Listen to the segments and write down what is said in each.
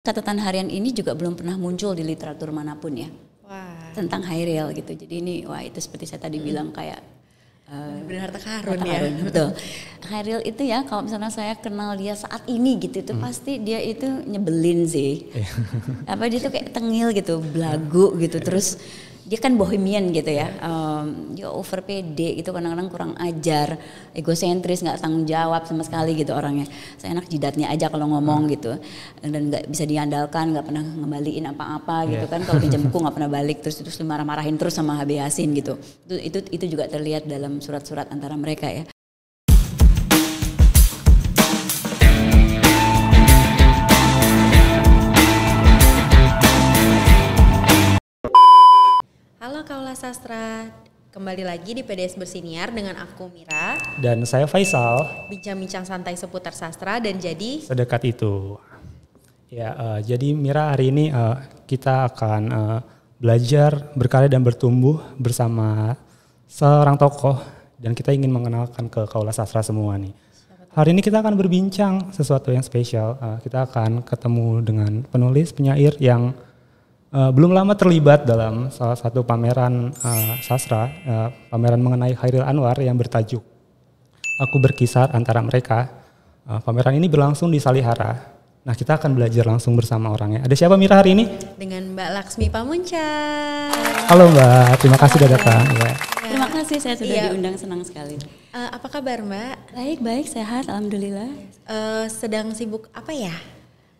catatan harian ini juga belum pernah muncul di literatur manapun ya wah. tentang Hairil gitu jadi ini wah itu seperti saya tadi hmm. bilang kayak eh, benar harta karun ya betul Hairil itu ya kalau misalnya saya kenal dia saat ini gitu itu hmm. pasti dia itu nyebelin sih iya. apa dia tuh kayak tengil gitu belagu gitu iya. terus dia kan bohemian gitu ya um, dia over pede gitu kadang-kadang kurang ajar egosentris nggak tanggung jawab sama sekali gitu orangnya saya enak jidatnya aja kalau ngomong hmm. gitu dan nggak bisa diandalkan nggak pernah ngembaliin apa-apa iya. gitu kan kalau pinjam buku nggak pernah balik terus terus marah-marahin terus sama Habib Yasin gitu itu itu itu juga terlihat dalam surat-surat antara mereka ya Halo Kaula Sastra, kembali lagi di PDS Bersiniar dengan aku Mira dan saya Faisal. Bincang-bincang santai seputar sastra dan jadi sedekat itu. Ya, uh, jadi Mira hari ini uh, kita akan uh, belajar, berkarya dan bertumbuh bersama seorang tokoh dan kita ingin mengenalkan ke Kaula Sastra semua nih. Hari ini kita akan berbincang sesuatu yang spesial. Uh, kita akan ketemu dengan penulis penyair yang uh, belum lama terlibat dalam salah satu pameran uh, sastra, uh, pameran mengenai Khairil Anwar yang bertajuk Aku Berkisar Antara Mereka. Uh, pameran ini berlangsung di Salihara. Nah kita akan belajar langsung bersama orangnya. Ada siapa Mira hari ini? Dengan Mbak Laksmi Pamunca. Halo Mbak, terima kasih sudah datang. Ya. Terima kasih saya sudah iya. diundang senang sekali. Uh, apa kabar Mbak? Baik baik sehat alhamdulillah. Uh, sedang sibuk apa ya?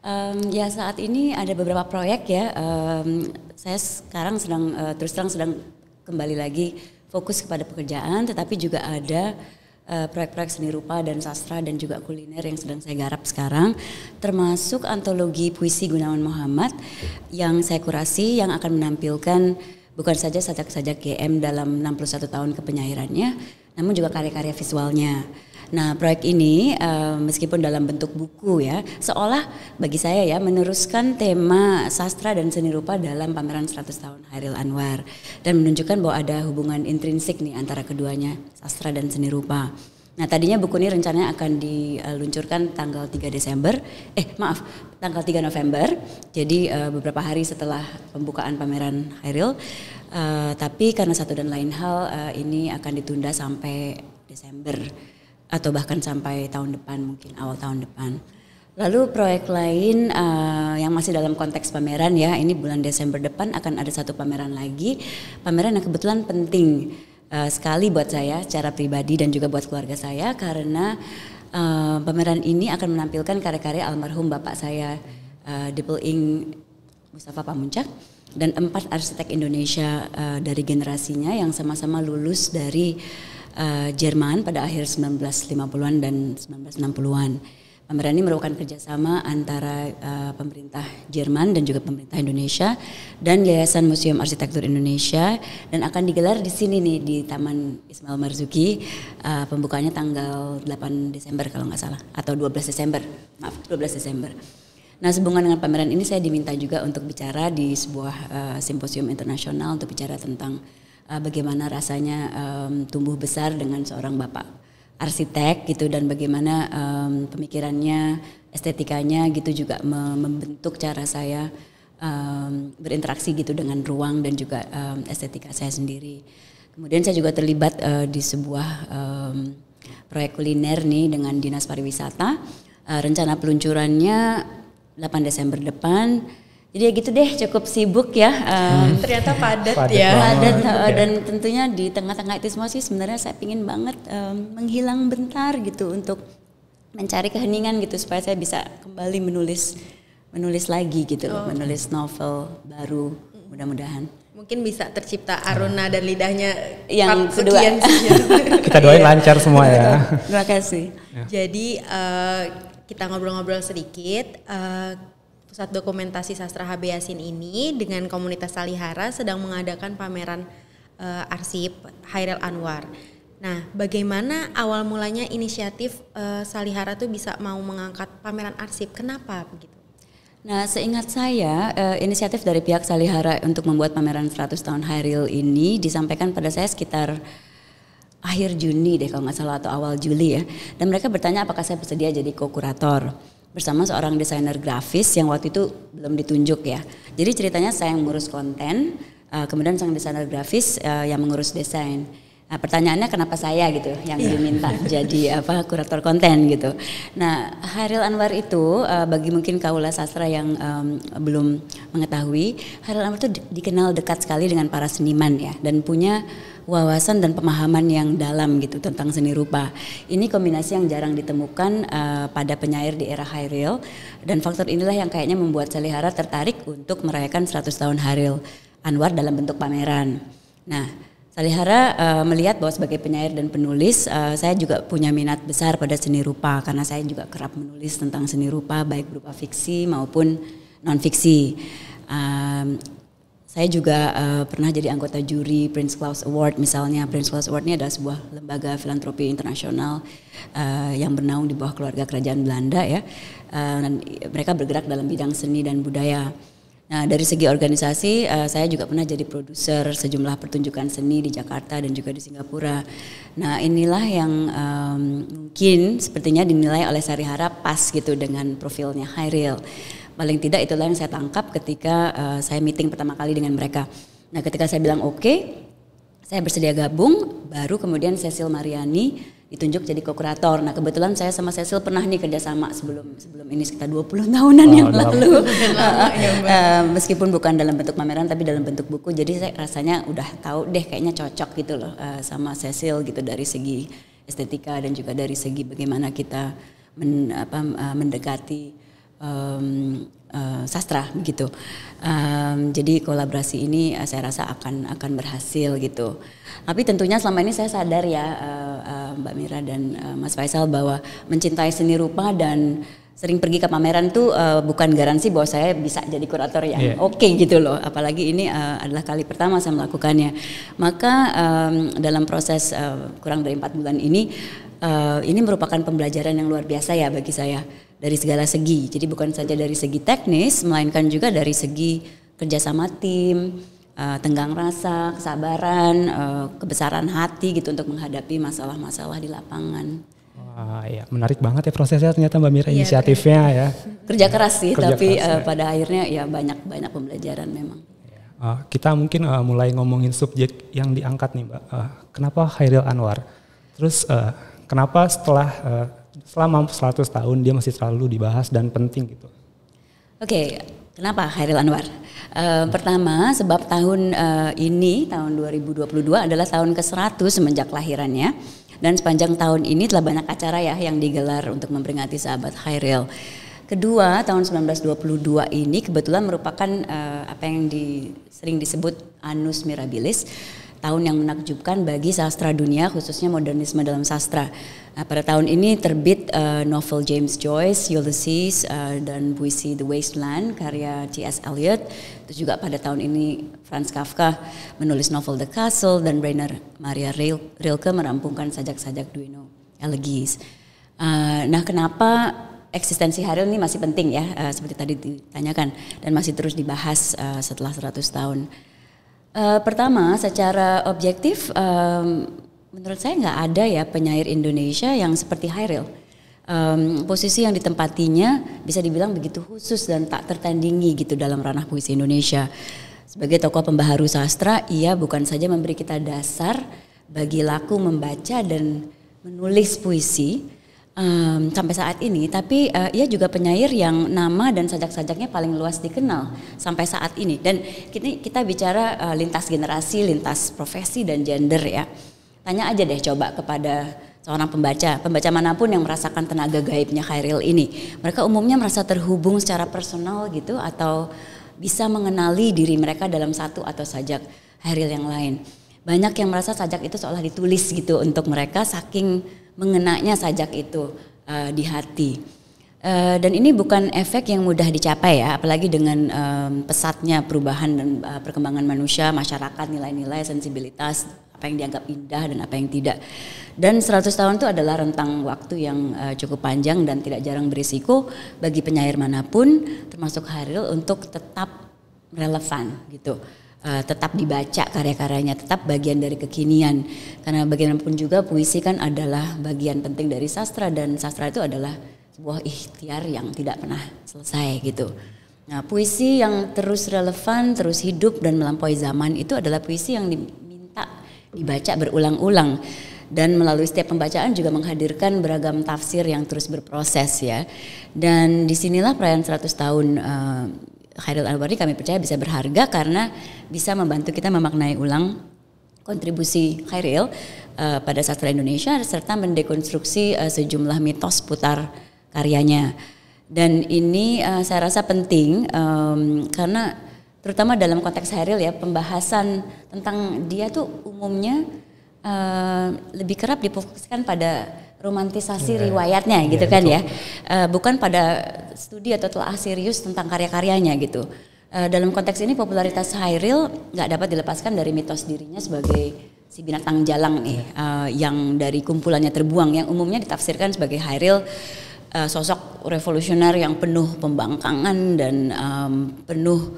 Um, ya saat ini ada beberapa proyek ya. Um, saya sekarang sedang uh, terus terang sedang kembali lagi fokus kepada pekerjaan, tetapi juga ada proyek proyek-proyek seni rupa dan sastra dan juga kuliner yang sedang saya garap sekarang, termasuk antologi puisi Gunawan Muhammad yang saya kurasi yang akan menampilkan bukan saja sajak-sajak GM dalam 61 tahun kepenyairannya, namun juga karya-karya visualnya. Nah, proyek ini uh, meskipun dalam bentuk buku ya, seolah bagi saya ya meneruskan tema sastra dan seni rupa dalam pameran 100 tahun Hairil Anwar dan menunjukkan bahwa ada hubungan intrinsik nih antara keduanya, sastra dan seni rupa. Nah, tadinya buku ini rencananya akan diluncurkan tanggal 3 Desember. Eh, maaf, tanggal 3 November. Jadi eh, beberapa hari setelah pembukaan pameran Hairil. Uh, tapi karena satu dan lain hal uh, ini akan ditunda sampai Desember atau bahkan sampai tahun depan mungkin awal tahun depan. Lalu proyek lain uh, yang masih dalam konteks pameran ya, ini bulan Desember depan akan ada satu pameran lagi, pameran yang kebetulan penting uh, sekali buat saya secara pribadi dan juga buat keluarga saya karena uh, pameran ini akan menampilkan karya-karya almarhum bapak saya uh, Ing Mustafa Pamuncak dan empat arsitek Indonesia uh, dari generasinya yang sama-sama lulus dari uh, Jerman pada akhir 1950-an dan 1960-an. Pameran ini merupakan kerjasama antara uh, pemerintah Jerman dan juga pemerintah Indonesia dan Yayasan Museum Arsitektur Indonesia dan akan digelar di sini nih di Taman Ismail Marzuki. Uh, eh, pembukaannya tanggal 8 Desember kalau nggak salah atau 12 Desember. Maaf, 12 Desember. Nah, sehubungan dengan pameran ini saya diminta juga untuk bicara di sebuah uh, simposium internasional untuk bicara tentang uh, bagaimana rasanya um, tumbuh besar dengan seorang bapak arsitek gitu dan bagaimana um, pemikirannya, estetikanya gitu juga membentuk cara saya um, berinteraksi gitu dengan ruang dan juga um, estetika saya sendiri. Kemudian saya juga terlibat uh, di sebuah um, proyek kuliner nih dengan Dinas Pariwisata. Uh, rencana peluncurannya 8 Desember depan jadi ya gitu deh, cukup sibuk ya. Um, Ternyata padat, padat ya. Padat ya. dan tentunya di tengah-tengah itu semua sih sebenarnya saya pingin banget um, menghilang bentar gitu untuk mencari keheningan gitu supaya saya bisa kembali menulis menulis lagi gitu oh. menulis novel baru hmm. mudah-mudahan. Mungkin bisa tercipta aruna dan lidahnya yang kedua. Sekian, Kita doain lancar semua ya. Terima kasih. Ya. Jadi uh, kita ngobrol-ngobrol sedikit. Uh, Pusat Dokumentasi Sastra HB Yasin ini dengan komunitas Salihara sedang mengadakan pameran uh, arsip Hairil Anwar. Nah, bagaimana awal mulanya inisiatif uh, Salihara tuh bisa mau mengangkat pameran arsip? Kenapa begitu? Nah, seingat saya, eh, inisiatif dari pihak Salihara untuk membuat pameran 100 tahun Hairil ini disampaikan pada saya sekitar akhir Juni deh kalau nggak salah atau awal Juli ya. Dan mereka bertanya apakah saya bersedia jadi co-kurator bersama seorang desainer grafis yang waktu itu belum ditunjuk ya. Jadi ceritanya saya yang ngurus konten, uh, kemudian sang desainer grafis uh, yang mengurus desain. Nah, pertanyaannya kenapa saya gitu yang yeah. diminta jadi apa kurator konten gitu. Nah, Haril Anwar itu uh, bagi mungkin kaula sastra yang um, belum mengetahui, Haril Anwar itu dikenal dekat sekali dengan para seniman ya dan punya wawasan dan pemahaman yang dalam gitu tentang seni rupa. Ini kombinasi yang jarang ditemukan uh, pada penyair di era Hairil dan faktor inilah yang kayaknya membuat Salihara tertarik untuk merayakan 100 tahun Hairil Anwar dalam bentuk pameran. Nah, Salihara uh, melihat bahwa sebagai penyair dan penulis, uh, saya juga punya minat besar pada seni rupa karena saya juga kerap menulis tentang seni rupa baik berupa fiksi maupun non fiksi. Um, saya juga uh, pernah jadi anggota juri Prince Claus Award misalnya. Prince Claus Award ini adalah sebuah lembaga filantropi internasional uh, yang bernaung di bawah keluarga kerajaan Belanda ya. Uh, dan mereka bergerak dalam bidang seni dan budaya. Nah dari segi organisasi uh, saya juga pernah jadi produser sejumlah pertunjukan seni di Jakarta dan juga di Singapura. Nah inilah yang um, mungkin sepertinya dinilai oleh Sari Harap pas gitu dengan profilnya Hairil paling tidak itulah yang saya tangkap ketika uh, saya meeting pertama kali dengan mereka nah ketika saya bilang oke okay, saya bersedia gabung baru kemudian Cecil Mariani ditunjuk jadi kurator. Nah kebetulan saya sama Cecil pernah nih kerjasama sebelum sebelum ini sekitar 20 tahunan oh, yang lalu. lalu. Ya uh, eh, meskipun bukan dalam bentuk pameran tapi dalam bentuk buku. Jadi saya rasanya udah tahu deh kayaknya cocok gitu loh uh, sama Cecil gitu dari segi estetika dan juga dari segi bagaimana kita men, apa, mendekati um, uh, sastra gitu. Um, jadi kolaborasi ini uh, saya rasa akan akan berhasil gitu. Tapi tentunya selama ini saya sadar ya uh, uh, Mbak Mira dan uh, Mas Faisal bahwa mencintai seni rupa dan sering pergi ke pameran tuh uh, bukan garansi bahwa saya bisa jadi kurator yang yeah. oke okay gitu loh. Apalagi ini uh, adalah kali pertama saya melakukannya. Maka um, dalam proses uh, kurang dari empat bulan ini, uh, ini merupakan pembelajaran yang luar biasa ya bagi saya dari segala segi. Jadi bukan saja dari segi teknis, melainkan juga dari segi kerjasama tim, uh, tenggang rasa, kesabaran, uh, kebesaran hati gitu untuk menghadapi masalah-masalah di lapangan. Wah, ya menarik banget ya prosesnya ternyata Mbak Mira ya, inisiatifnya ya. Kerja keras sih, kerja tapi keras, uh, ya. pada akhirnya ya banyak banyak pembelajaran memang. Uh, kita mungkin uh, mulai ngomongin subjek yang diangkat nih Mbak. Uh, kenapa Hairil Anwar? Terus uh, kenapa setelah uh, selama 100 tahun dia masih selalu dibahas dan penting gitu. Oke, okay. Kenapa Khairil Anwar? Uh, pertama, sebab tahun uh, ini, tahun 2022 adalah tahun ke-100 semenjak lahirannya. Dan sepanjang tahun ini telah banyak acara ya yang digelar untuk memperingati sahabat Khairil. Kedua, tahun 1922 ini kebetulan merupakan uh, apa yang di, sering disebut Anus Mirabilis tahun yang menakjubkan bagi sastra dunia khususnya modernisme dalam sastra. Nah, pada tahun ini terbit uh, novel James Joyce, Ulysses uh, dan puisi The Wasteland karya T.S. Eliot. Terus juga pada tahun ini Franz Kafka menulis novel The Castle dan Rainer Maria Rilke merampungkan sajak-sajak Duino Elegies. Uh, eh, nah, kenapa eksistensi Haril ini masih penting ya uh, seperti tadi ditanyakan dan masih terus dibahas uh, setelah 100 tahun. Eh, pertama, secara objektif, um, menurut saya nggak ada ya penyair Indonesia yang seperti Hairil. Um, posisi yang ditempatinya bisa dibilang begitu khusus dan tak tertandingi gitu dalam ranah puisi Indonesia. Sebagai tokoh pembaharu sastra, ia bukan saja memberi kita dasar bagi laku membaca dan menulis puisi, um, sampai saat ini, tapi uh, ia juga penyair yang nama dan sajak-sajaknya paling luas dikenal sampai saat ini. Dan kita, kita bicara uh, lintas generasi, lintas profesi dan gender ya. Tanya aja deh coba kepada seorang pembaca, pembaca manapun yang merasakan tenaga gaibnya Khairil ini. Mereka umumnya merasa terhubung secara personal gitu atau bisa mengenali diri mereka dalam satu atau sajak Khairil yang lain. Banyak yang merasa sajak itu seolah ditulis gitu untuk mereka saking mengenaknya sajak itu uh, di hati. Uh, dan ini bukan efek yang mudah dicapai ya, apalagi dengan um, pesatnya perubahan dan uh, perkembangan manusia, masyarakat, nilai-nilai, sensibilitas, apa yang dianggap indah dan apa yang tidak. Dan 100 tahun itu adalah rentang waktu yang uh, cukup panjang dan tidak jarang berisiko bagi penyair manapun, termasuk Haril, untuk tetap relevan gitu uh, tetap dibaca karya-karyanya, tetap bagian dari kekinian. Karena bagaimanapun juga puisi kan adalah bagian penting dari sastra dan sastra itu adalah sebuah ikhtiar yang tidak pernah selesai gitu. Nah, puisi yang terus relevan, terus hidup dan melampaui zaman itu adalah puisi yang diminta dibaca berulang-ulang dan melalui setiap pembacaan juga menghadirkan beragam tafsir yang terus berproses ya. Dan disinilah perayaan 100 tahun uh, Khairul Alwari kami percaya bisa berharga karena bisa membantu kita memaknai ulang kontribusi Khairil uh, pada sastra Indonesia serta mendekonstruksi uh, sejumlah mitos putar karyanya. Dan ini uh, saya rasa penting um, karena terutama dalam konteks Khairil ya pembahasan tentang dia tuh umumnya uh, lebih kerap difokuskan pada romantisasi iya, riwayatnya iya, gitu kan betul. ya uh, bukan pada studi atau telah serius tentang karya-karyanya gitu uh, dalam konteks ini popularitas Hairil nggak dapat dilepaskan dari mitos dirinya sebagai si binatang jalang nih uh, yang dari kumpulannya terbuang yang umumnya ditafsirkan sebagai Hairil uh, sosok revolusioner yang penuh pembangkangan dan um, penuh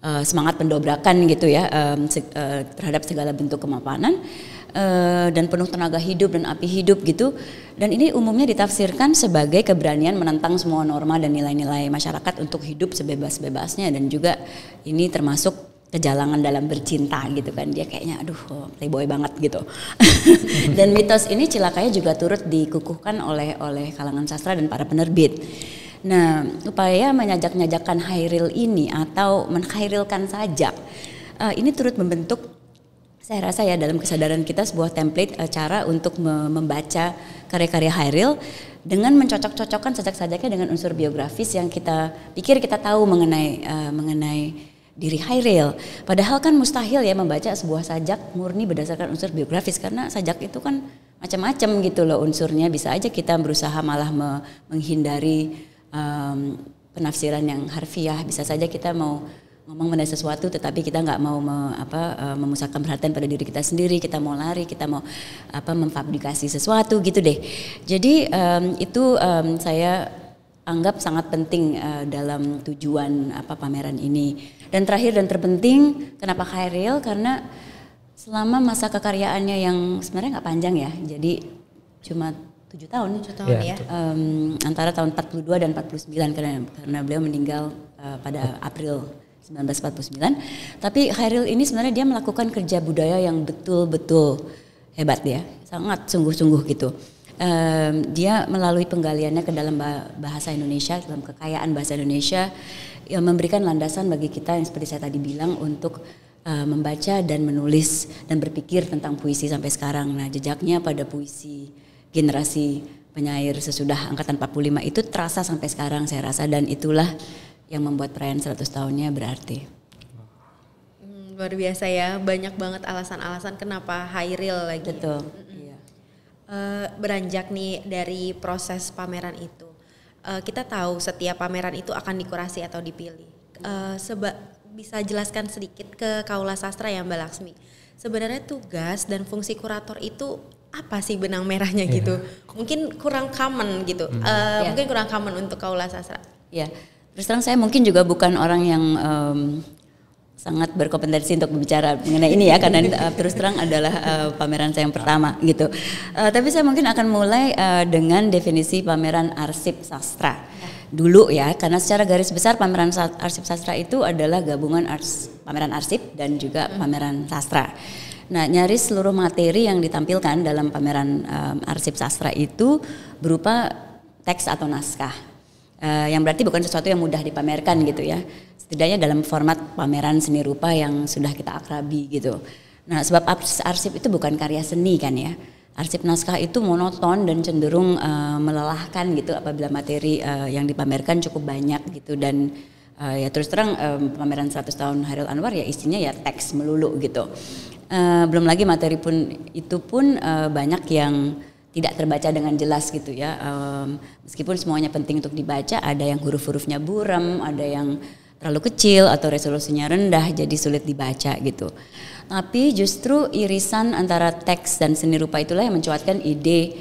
uh, semangat pendobrakan gitu ya um, se uh, terhadap segala bentuk kemapanan Eh, dan penuh tenaga hidup dan api hidup gitu. Dan ini umumnya ditafsirkan sebagai keberanian menentang semua norma dan nilai-nilai masyarakat untuk hidup sebebas-bebasnya dan juga ini termasuk kejalangan dalam bercinta gitu kan dia kayaknya aduh oh, playboy banget gitu dan mitos ini celakanya juga turut dikukuhkan oleh oleh kalangan sastra dan para penerbit nah upaya menyajak-nyajakan Hairil ini atau mengkhairil saja eh, ini turut membentuk saya rasa ya dalam kesadaran kita sebuah template e, cara untuk membaca karya-karya Hairil dengan mencocok-cocokkan sajak-sajaknya dengan unsur biografis yang kita pikir kita tahu mengenai uh, mengenai diri Hairil. Padahal kan mustahil ya membaca sebuah sajak murni berdasarkan unsur biografis karena sajak itu kan macam-macam gitu loh unsurnya bisa aja kita berusaha malah me menghindari um, penafsiran yang harfiah bisa saja kita mau ngomong mengenai sesuatu tetapi kita nggak mau me, apa e, memusatkan perhatian pada diri kita sendiri kita mau lari kita mau apa memfabrikasi sesuatu gitu deh jadi um, itu um, saya anggap sangat penting uh, dalam tujuan apa pameran ini dan terakhir dan terpenting kenapa Khairil karena selama masa kekaryaannya yang sebenarnya nggak panjang ya jadi cuma tujuh tahun, 7 tahun ya, ya. Um, antara tahun 42 dan 49 karena karena beliau meninggal uh, pada April 1949. Tapi Khairil ini sebenarnya dia melakukan kerja budaya yang betul-betul hebat ya, sangat sungguh-sungguh gitu. Um, dia melalui penggaliannya ke dalam bahasa Indonesia, dalam kekayaan bahasa Indonesia, yang memberikan landasan bagi kita yang seperti saya tadi bilang untuk uh, membaca dan menulis dan berpikir tentang puisi sampai sekarang. Nah jejaknya pada puisi generasi penyair sesudah angkatan 45 itu terasa sampai sekarang saya rasa dan itulah yang membuat perayaan 100 tahunnya berarti. Hmm, luar biasa ya, banyak banget alasan-alasan kenapa Hairil lagi. Betul. Mm -mm. Iya. Uh, beranjak nih dari proses pameran itu, uh, kita tahu setiap pameran itu akan dikurasi atau dipilih. Uh, seba bisa jelaskan sedikit ke Kaula Sastra ya Mbak Laksmi. Sebenarnya tugas dan fungsi kurator itu apa sih benang merahnya yeah. gitu? Mungkin kurang common gitu. Mm. Uh, yeah. Mungkin kurang common untuk Kaula Sastra. Ya. Yeah terus terang saya mungkin juga bukan orang yang um, sangat berkompetensi untuk berbicara mengenai ini ya karena uh, terus terang adalah uh, pameran saya yang pertama gitu. Uh, tapi saya mungkin akan mulai uh, dengan definisi pameran arsip sastra dulu ya karena secara garis besar pameran arsip sastra itu adalah gabungan ars, pameran arsip dan juga pameran sastra. Nah, nyaris seluruh materi yang ditampilkan dalam pameran um, arsip sastra itu berupa teks atau naskah Eh, yang berarti bukan sesuatu yang mudah dipamerkan gitu ya. Setidaknya dalam format pameran seni rupa yang sudah kita akrabi gitu. Nah, sebab arsip itu bukan karya seni kan ya. Arsip naskah itu monoton dan cenderung uh, melelahkan gitu apabila materi uh, yang dipamerkan cukup banyak gitu dan uh, ya terus terang um, pameran 100 tahun Hairul Anwar ya isinya ya teks melulu gitu. Uh, belum lagi materi pun itu pun uh, banyak yang tidak terbaca dengan jelas gitu ya. Um, meskipun semuanya penting untuk dibaca, ada yang huruf-hurufnya buram, ada yang terlalu kecil atau resolusinya rendah jadi sulit dibaca gitu. Tapi justru irisan antara teks dan seni rupa itulah yang mencuatkan ide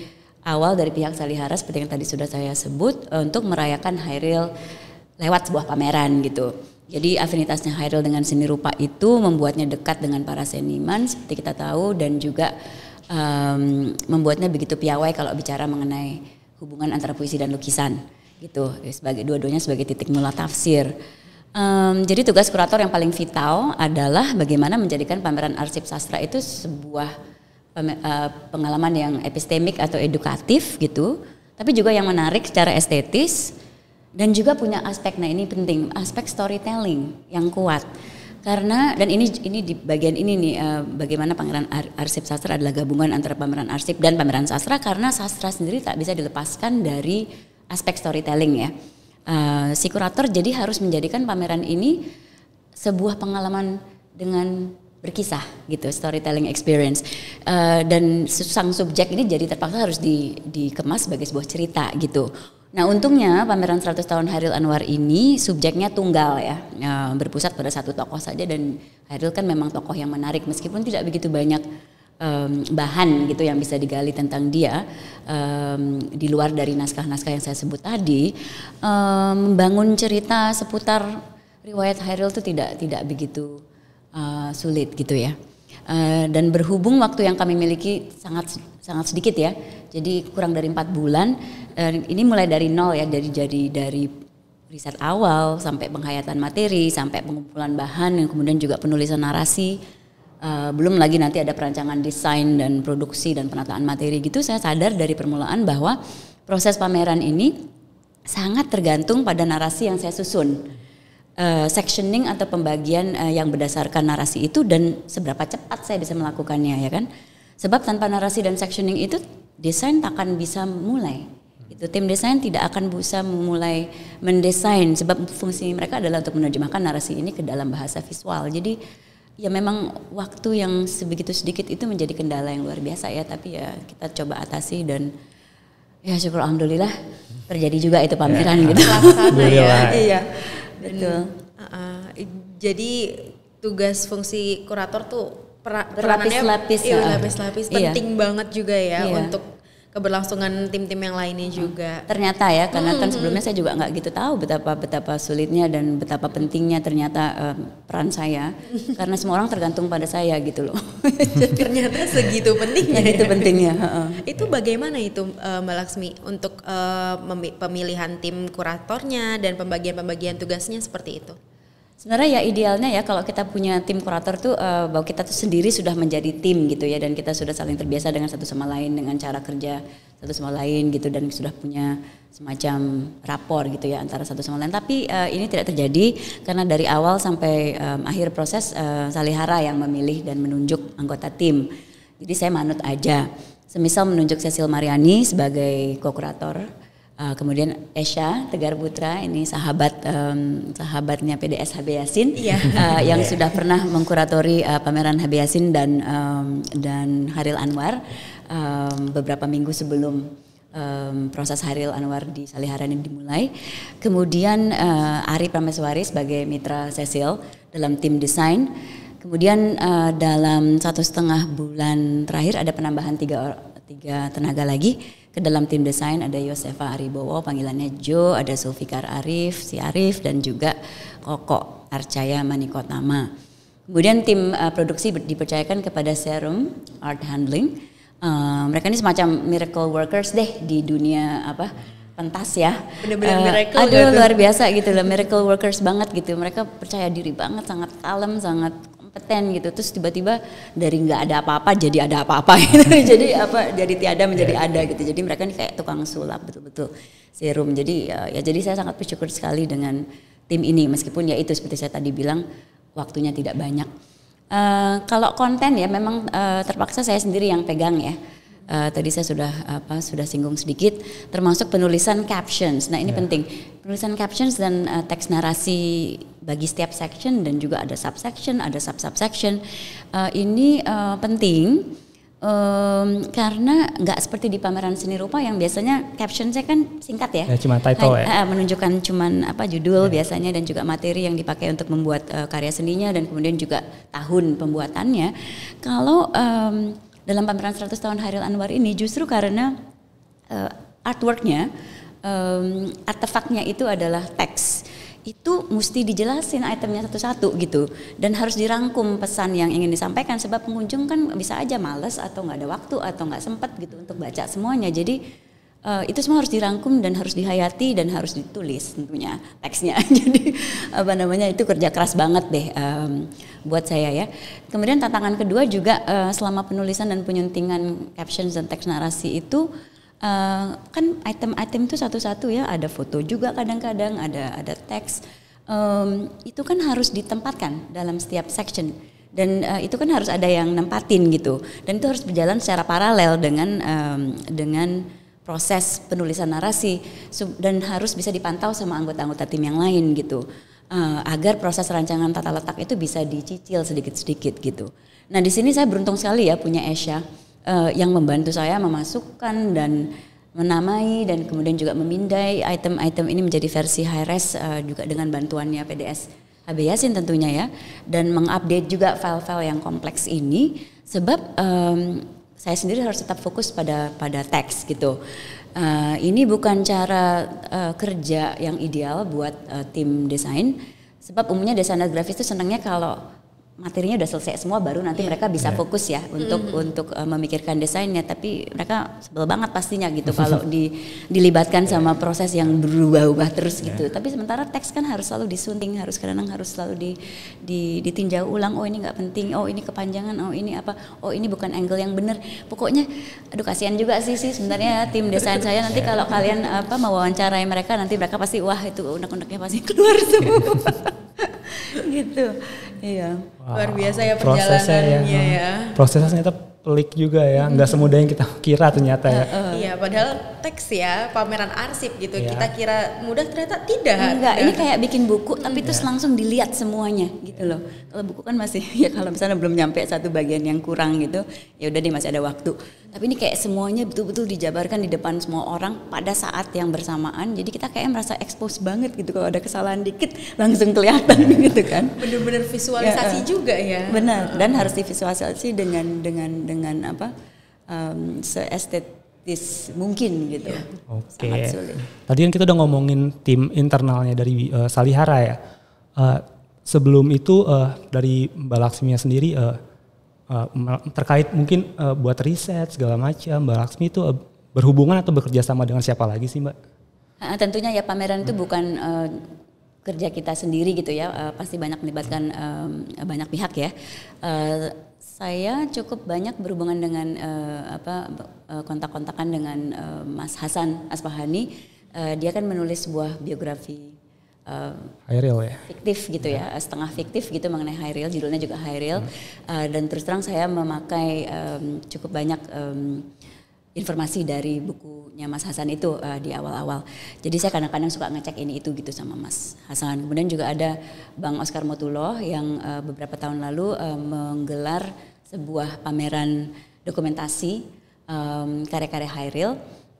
awal dari pihak Salihara seperti yang tadi sudah saya sebut untuk merayakan Hairil lewat sebuah pameran gitu. Jadi afinitasnya Hairil dengan seni rupa itu membuatnya dekat dengan para seniman seperti kita tahu dan juga um, membuatnya begitu piawai kalau bicara mengenai hubungan antara puisi dan lukisan gitu ya, sebagai dua-duanya sebagai titik mula tafsir. Um, jadi tugas kurator yang paling vital adalah bagaimana menjadikan pameran arsip sastra itu sebuah e, pengalaman yang epistemik atau edukatif gitu, tapi juga yang menarik secara estetis dan juga punya aspek nah ini penting aspek storytelling yang kuat karena dan ini ini di bagian ini nih uh, bagaimana pameran ar arsip sastra adalah gabungan antara pameran arsip dan pameran sastra karena sastra sendiri tak bisa dilepaskan dari aspek storytelling ya. Uh, si kurator jadi harus menjadikan pameran ini sebuah pengalaman dengan berkisah gitu storytelling experience uh, dan sang subjek ini jadi terpaksa harus di, dikemas sebagai sebuah cerita gitu Nah untungnya pameran 100 tahun Haril Anwar ini subjeknya tunggal ya. ya, berpusat pada satu tokoh saja dan Haril kan memang tokoh yang menarik meskipun tidak begitu banyak um, bahan gitu yang bisa digali tentang dia um, di luar dari naskah-naskah yang saya sebut tadi, um, membangun cerita seputar riwayat Haril itu tidak tidak begitu uh, sulit gitu ya. Uh, dan berhubung waktu yang kami miliki sangat sangat sedikit ya jadi kurang dari empat bulan. ini mulai dari nol ya, dari jadi dari riset awal sampai penghayatan materi, sampai pengumpulan bahan, yang kemudian juga penulisan narasi. Uh, belum lagi nanti ada perancangan desain dan produksi dan penataan materi gitu. Saya sadar dari permulaan bahwa proses pameran ini sangat tergantung pada narasi yang saya susun. Uh, sectioning atau pembagian uh, yang berdasarkan narasi itu dan seberapa cepat saya bisa melakukannya ya kan. Sebab tanpa narasi dan sectioning itu desain tak akan bisa mulai. Itu tim desain tidak akan bisa memulai mendesain sebab fungsi mereka adalah untuk menerjemahkan narasi ini ke dalam bahasa visual. Jadi ya memang waktu yang sebegitu sedikit itu menjadi kendala yang luar biasa ya, tapi ya kita coba atasi dan ya syukur alhamdulillah terjadi juga itu pameran ya. gitu. Laksana ya. Iya. Betul. Uh, uh, jadi tugas fungsi kurator tuh lapis lapis lapis lapis-lapis iya. penting iya. banget juga ya iya. untuk keberlangsungan tim-tim yang lainnya hmm. juga. Ternyata ya, karena kan hmm, hmm, sebelumnya saya juga nggak gitu tahu betapa betapa sulitnya dan betapa pentingnya ternyata um, peran saya. karena semua orang tergantung pada saya gitu loh. ternyata segitu pentingnya. Ya. itu pentingnya. itu bagaimana itu eh, Mbak Laksmi untuk uh, pemilihan tim kuratornya dan pembagian-pembagian tugasnya seperti itu? Sebenarnya ya idealnya ya kalau kita punya tim kurator tuh uh, bahwa kita tuh sendiri sudah menjadi tim gitu ya dan kita sudah saling terbiasa dengan satu sama lain dengan cara kerja satu sama lain gitu dan sudah punya semacam rapor gitu ya antara satu sama lain. Tapi uh, ini tidak terjadi karena dari awal sampai um, akhir proses uh, Salihara yang memilih dan menunjuk anggota tim. Jadi saya manut aja. Semisal menunjuk Cecil Mariani sebagai co kurator Uh, kemudian Esha Tegar Putra ini sahabat um, sahabatnya PDS HB Yasin yeah. Iya. uh, yang yeah. sudah pernah mengkuratori uh, pameran HB Yasin dan um, dan Haril Anwar um, beberapa minggu sebelum um, proses Haril Anwar di Salihara ini dimulai. Kemudian uh, Ari Prameswari sebagai mitra Cecil dalam tim desain. Kemudian uh, dalam satu setengah bulan terakhir ada penambahan tiga tiga tenaga lagi ke dalam tim desain ada Yosefa Aribowo panggilannya Jo ada Sulfikar Arif si Arif dan juga Koko Arcaya Manikotama kemudian tim uh, produksi dipercayakan kepada Serum Art Handling uh, mereka ini semacam miracle workers deh di dunia apa pentas ya benar-benar uh, eh, miracle aduh luar biasa gitu loh miracle workers banget gitu mereka percaya diri banget sangat kalem sangat kompeten gitu terus tiba-tiba dari nggak ada apa-apa jadi ada apa-apa gitu jadi apa dari tiada menjadi yeah. ada gitu jadi mereka ini kayak tukang sulap betul-betul serum jadi ya, ya jadi saya sangat bersyukur sekali dengan tim ini meskipun ya itu seperti saya tadi bilang waktunya tidak banyak uh, kalau konten ya memang uh, terpaksa saya sendiri yang pegang ya uh, tadi saya sudah apa sudah singgung sedikit termasuk penulisan captions. Nah, ini yeah. penting. Penulisan captions dan uh, teks narasi bagi setiap section dan juga ada subsection, ada sub-subsection. Uh, ini uh, penting um, karena nggak seperti di pameran seni rupa yang biasanya caption saya kan singkat ya, ya cuma title ya. menunjukkan cuman apa judul ya. biasanya dan juga materi yang dipakai untuk membuat uh, karya seninya dan kemudian juga tahun pembuatannya kalau um, dalam pameran 100 tahun Hairil Anwar ini justru karena uh, artworknya, um, artefaknya itu adalah teks itu mesti dijelasin itemnya satu-satu gitu dan harus dirangkum pesan yang ingin disampaikan sebab pengunjung kan bisa aja males atau nggak ada waktu atau nggak sempet gitu untuk baca semuanya jadi uh, itu semua harus dirangkum dan harus dihayati dan harus ditulis tentunya teksnya. Jadi apa namanya itu kerja keras banget deh um, buat saya ya. Kemudian tantangan kedua juga uh, selama penulisan dan penyuntingan captions dan teks narasi itu uh, kan item-item itu satu-satu ya, ada foto juga kadang-kadang, ada ada teks. Um, itu kan harus ditempatkan dalam setiap section dan uh, itu kan harus ada yang nempatin gitu dan itu harus berjalan secara paralel dengan um, dengan proses penulisan narasi dan harus bisa dipantau sama anggota-anggota tim yang lain gitu uh, agar proses rancangan tata letak itu bisa dicicil sedikit-sedikit gitu. Nah di sini saya beruntung sekali ya punya Esha uh, yang membantu saya memasukkan dan menamai dan kemudian juga memindai item-item ini menjadi versi high res uh, juga dengan bantuannya PDS HB tentunya ya dan mengupdate juga file-file yang kompleks ini sebab um, saya sendiri harus tetap fokus pada pada teks gitu. Uh, ini bukan cara uh, kerja yang ideal buat uh, tim desain, sebab umumnya desainer grafis itu senangnya kalau materinya udah selesai semua baru nanti yeah. mereka bisa yeah. fokus ya untuk mm -hmm. untuk uh, memikirkan desainnya tapi mereka sebel banget pastinya gitu kalau di dilibatkan yeah. sama proses yang berubah-ubah terus yeah. gitu tapi sementara teks kan harus selalu disunting harus kadang harus selalu di, di ditinjau ulang oh ini nggak penting oh ini kepanjangan oh ini apa oh ini bukan angle yang benar pokoknya aduh kasihan juga sih sih sebenarnya tim desain saya nanti iya. kalau kalian apa mau wawancarai mereka nanti mereka pasti wah itu unek-uneknya pasti keluar semua gitu iya wow. luar biasa ya, ya. perjalanannya ya, ya. prosesnya ternyata pelik juga ya nggak hmm. semudah yang kita kira ternyata ya iya padahal teks ya pameran arsip gitu yeah. kita kira mudah ternyata tidak enggak ini kayak bikin buku tapi hmm. terus langsung dilihat semuanya gitu loh kalau buku kan masih ya kalau misalnya belum nyampe satu bagian yang kurang gitu ya udah deh masih ada waktu tapi ini kayak semuanya betul-betul dijabarkan di depan semua orang pada saat yang bersamaan. Jadi kita kayak merasa expose banget gitu kalau ada kesalahan dikit langsung kelihatan iya. gitu kan. Benar-benar ya, visualisasi yeah. juga ya. Benar dan harus divisualisasi dengan dengan dengan apa um, seestet mungkin gitu. Iya. Oke. Okay. Tadi kan kita udah ngomongin tim internalnya dari uh, Salihara ya. Uh, sebelum itu uh, dari Mbak Laksminya sendiri uh, Eh, terkait mungkin uh, buat riset segala macam Mbak Laksmi itu uh, berhubungan atau bekerja sama dengan siapa lagi sih Mbak? Nah, tentunya ya pameran hmm. itu bukan uh, kerja kita sendiri gitu ya uh, pasti banyak melibatkan um, banyak pihak ya. Uh, saya cukup banyak berhubungan dengan uh, apa kontak-kontakan dengan uh, Mas Hasan Aspahani Uh, dia kan menulis sebuah biografi uh, high real ya fiktif gitu ya. ya setengah fiktif gitu mengenai high real judulnya juga high real hmm. uh, dan terus terang saya memakai um, cukup banyak um, informasi dari bukunya Mas Hasan itu uh, di awal-awal. Jadi saya kadang-kadang suka ngecek ini itu gitu sama Mas Hasan. Kemudian juga ada Bang Oscar Motuloh yang uh, beberapa tahun lalu uh, menggelar sebuah pameran dokumentasi um, karya-karya Hairil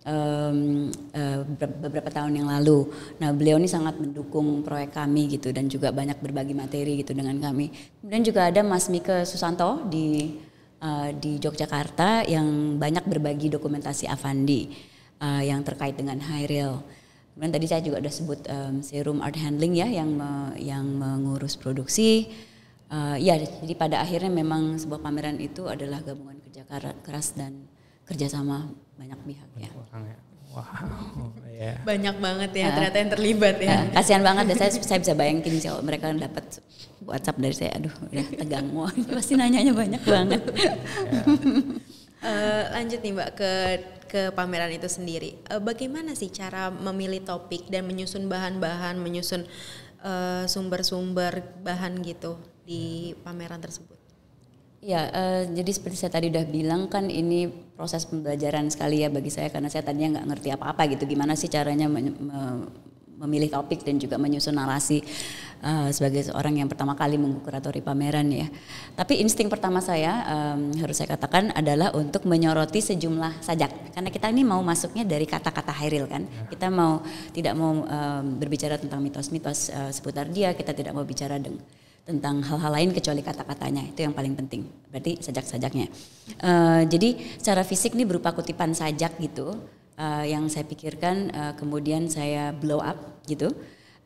um, uh, beberapa tahun yang lalu. Nah, beliau ini sangat mendukung proyek kami gitu dan juga banyak berbagi materi gitu dengan kami. Kemudian juga ada Mas Mika Susanto di uh, di Yogyakarta yang banyak berbagi dokumentasi Avandi uh, yang terkait dengan high rail. Kemudian tadi saya juga sudah sebut um, Serum Art Handling ya yang me, yang mengurus produksi. Uh, ya, jadi pada akhirnya memang sebuah pameran itu adalah gabungan kerja keras dan kerjasama banyak pihak ya. banyak ya. Wow, yeah. banyak banget ya ternyata yang terlibat ya. Uh, kasihan banget, saya saya bisa bayangin kalau mereka dapat WhatsApp dari saya, aduh ya tegang mau, pasti nanyanya banyak banget. Yeah. uh, lanjut nih mbak ke ke pameran itu sendiri, uh, bagaimana sih cara memilih topik dan menyusun bahan-bahan, menyusun eh, sumber-sumber uh, bahan gitu di pameran tersebut? Ya, uh, jadi seperti saya tadi udah bilang kan ini proses pembelajaran sekali ya bagi saya karena saya tadinya nggak ngerti apa-apa gitu gimana sih caranya memilih topik dan juga menyusun narasi uh, sebagai seorang yang pertama kali mengkuratori pameran ya. Tapi insting pertama saya um, harus saya katakan adalah untuk menyoroti sejumlah sajak karena kita ini mau masuknya dari kata-kata Hairil kan. Ya. Kita mau tidak mau um, berbicara tentang mitos-mitos uh, seputar dia, kita tidak mau bicara dengan tentang hal-hal lain kecuali kata-katanya itu yang paling penting berarti sajak-sajaknya uh, jadi secara fisik ini berupa kutipan sajak gitu uh, yang saya pikirkan uh, kemudian saya blow up gitu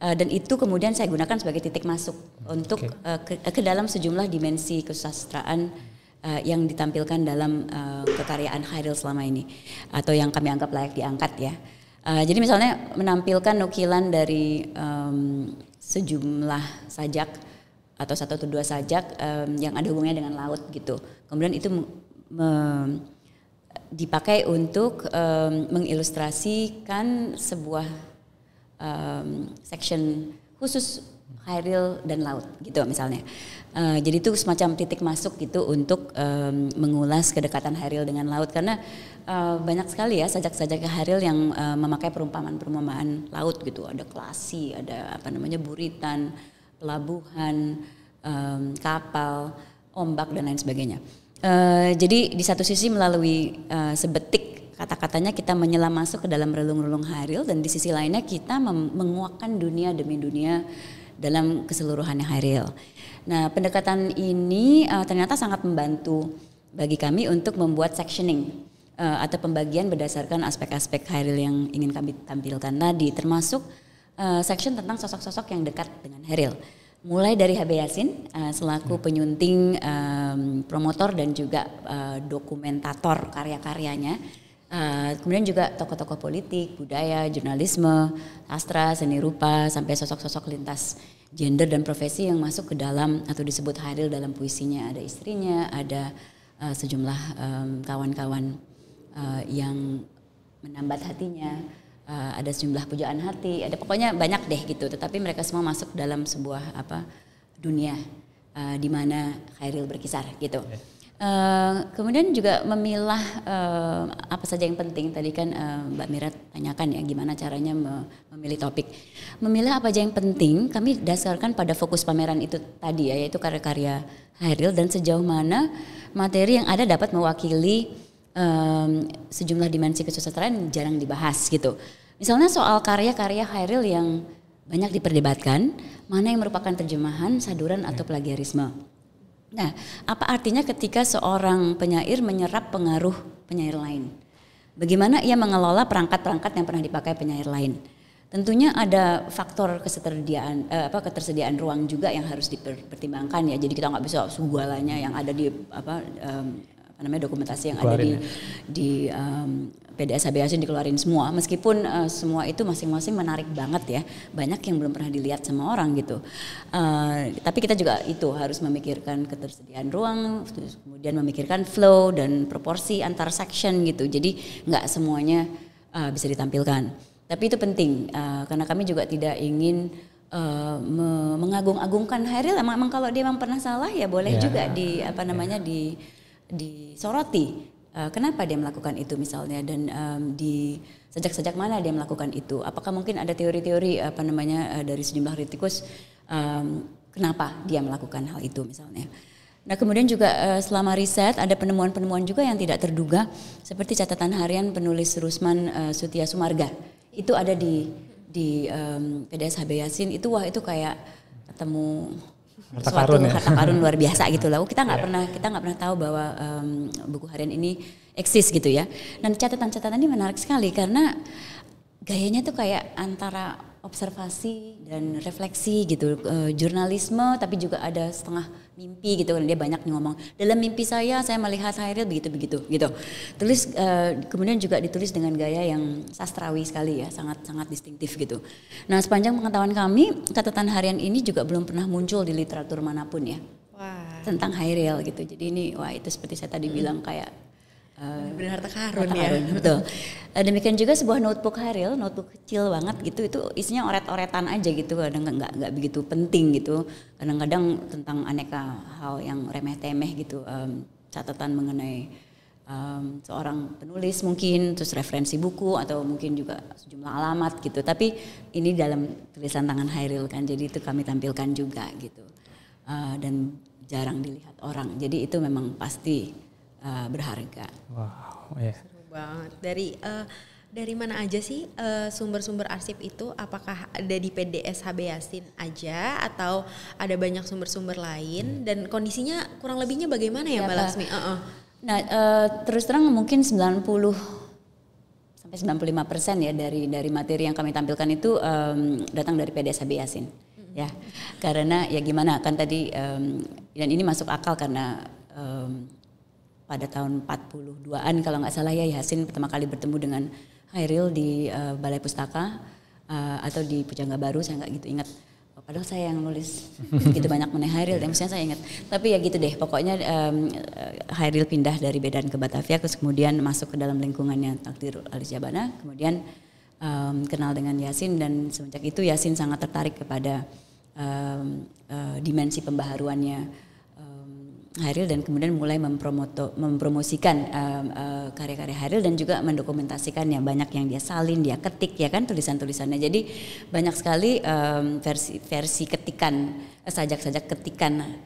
dan itu kemudian saya gunakan sebagai titik masuk untuk ke, ke dalam sejumlah dimensi kesusastraan uh, yang ditampilkan dalam uh, kekaryaan Hyrule selama ini atau yang kami anggap layak diangkat ya Uh, jadi misalnya menampilkan nukilan dari um, sejumlah sajak atau satu atau dua sajak um, yang ada hubungannya dengan laut gitu. Kemudian itu dipakai untuk um, mengilustrasikan sebuah um, section khusus Hairil dan laut gitu misalnya. Uh, jadi itu semacam titik masuk gitu untuk um, mengulas kedekatan Hairil dengan laut karena uh, banyak sekali ya sajak-sajak Haril yang uh, memakai perumpamaan-perumpamaan laut gitu. Ada klasi, ada apa namanya buritan, pelabuhan, um, kapal, ombak dan lain sebagainya. Uh, jadi di satu sisi melalui uh, sebetik kata-katanya kita menyelam masuk ke dalam relung-relung Haril dan di sisi lainnya kita menguakkan dunia demi dunia dalam keseluruhannya Haril. Nah pendekatan ini uh, ternyata sangat membantu bagi kami untuk membuat sectioning uh, atau pembagian berdasarkan aspek-aspek Haril yang ingin kami tampilkan tadi termasuk uh, section tentang sosok-sosok yang dekat dengan Heril. Mulai dari HB Yasin uh, selaku hmm. penyunting um, promotor dan juga uh, dokumentator karya-karyanya. Uh, kemudian juga tokoh-tokoh politik, budaya, jurnalisme, sastra, seni rupa, sampai sosok-sosok lintas gender dan profesi yang masuk ke dalam atau disebut Haril dalam puisinya. Ada istrinya, ada uh, sejumlah kawan-kawan um, uh, yang menambat hatinya. Hmm uh, ada sejumlah pujaan hati, ada pokoknya banyak deh gitu. Tetapi mereka semua masuk dalam sebuah apa dunia uh, di mana Khairil berkisar gitu. Uh, kemudian juga memilah uh, apa saja yang penting tadi kan uh, Mbak Mira tanyakan ya gimana caranya memilih topik. Memilah apa saja yang penting kami dasarkan pada fokus pameran itu tadi ya yaitu karya-karya Hairil dan sejauh mana materi yang ada dapat mewakili um, sejumlah dimensi kesusasteraan jarang dibahas gitu. Misalnya soal karya-karya Hairil yang banyak diperdebatkan, mana yang merupakan terjemahan, saduran ya. atau plagiarisme. Nah, apa artinya ketika seorang penyair menyerap pengaruh penyair lain? Bagaimana ia mengelola perangkat-perangkat yang pernah dipakai penyair lain? Tentunya ada faktor ketersediaan eh, apa ketersediaan ruang juga yang harus dipertimbangkan ya. Jadi kita nggak bisa segalanya yang ada di apa namanya dokumentasi yang Keluarin ada di ya. di um, PDS HBS yang dikeluarin semua meskipun uh, semua itu masing-masing menarik banget ya banyak yang belum pernah dilihat sama orang gitu uh, tapi kita juga itu harus memikirkan ketersediaan ruang kemudian memikirkan flow dan proporsi antar section gitu jadi nggak semuanya uh, bisa ditampilkan tapi itu penting uh, karena kami juga tidak ingin Uh, me mengagung-agungkan Hairil emang, emang kalau dia memang pernah salah ya boleh yeah. juga di apa namanya yeah. di disoroti uh, kenapa dia melakukan itu misalnya dan um, di sejak-sejak mana dia melakukan itu apakah mungkin ada teori-teori apa namanya uh, dari sejumlah kritikus um, kenapa dia melakukan hal itu misalnya nah kemudian juga eh, selama riset ada penemuan-penemuan juga yang tidak terduga seperti catatan harian penulis Rusman uh, Sutia Sumarga itu ada di di um, PDS HB Yasin itu wah itu kayak ketemu harta suatu karun ya. harta karun luar biasa gitu loh kita nggak yeah. pernah kita nggak pernah tahu bahwa um, buku harian ini eksis gitu ya. Dan catatan-catatan ini menarik sekali karena gayanya tuh kayak antara observasi dan refleksi gitu, uh, jurnalisme tapi juga ada setengah mimpi gitu kan dia banyak ngomong dalam mimpi saya saya melihat Hairil begitu begitu gitu tulis uh, kemudian juga ditulis dengan gaya yang sastrawi sekali ya sangat sangat distintif gitu nah sepanjang pengetahuan kami catatan harian ini juga belum pernah muncul di literatur manapun ya Wah. tentang Hairil gitu jadi ini wah itu seperti saya tadi hmm. bilang kayak Eh, benar harta karun ya. betul. Eh, demikian juga sebuah notebook Haril, notebook kecil banget gitu, itu isinya oret-oretan aja gitu, kadang nggak nggak begitu penting gitu, kadang-kadang tentang aneka hal yang remeh-temeh gitu, um, catatan mengenai um, seorang penulis mungkin, terus referensi buku atau mungkin juga sejumlah alamat gitu. Tapi ini dalam tulisan tangan Haril kan, jadi itu kami tampilkan juga gitu, uh, dan jarang dilihat orang. Jadi itu memang pasti uh, berharga. Wow, yeah. seru banget. Dari uh, dari mana aja sih sumber eh, sumber-sumber arsip itu? Apakah ada di PDS HB Yasin aja atau ada banyak sumber-sumber lain? Hmm. Dan kondisinya kurang lebihnya bagaimana ya, ya Mbak Laksmi? Uh -uh. Nah, uh, terus terang mungkin 90 sampai 95 persen ya dari dari materi yang kami tampilkan itu um, datang dari PDS HB Yasin. Hmm. Ya, karena ya gimana kan tadi um, dan ini masuk akal karena um, pada tahun 42-an kalau nggak salah ya Yasin pertama kali bertemu dengan Hairil di uh, Balai Pustaka uh, atau di Pujangga Baru saya nggak gitu ingat padahal saya yang nulis gitu banyak mengenai Hairil yang misalnya saya ingat tapi ya gitu deh pokoknya um, Hairil pindah dari Bedan ke Batavia terus kemudian masuk ke dalam lingkungannya Takdir Alis Jabana kemudian um, kenal dengan Yasin dan semenjak itu Yasin sangat tertarik kepada um, uh, dimensi pembaharuannya Haril dan kemudian mulai mempromoto, mempromosikan uh, uh, karya-karya Haril dan juga mendokumentasikan yang banyak yang dia salin dia ketik ya kan tulisan-tulisannya jadi banyak sekali um, versi versi ketikan eh, sajak-sajak ketikan uh,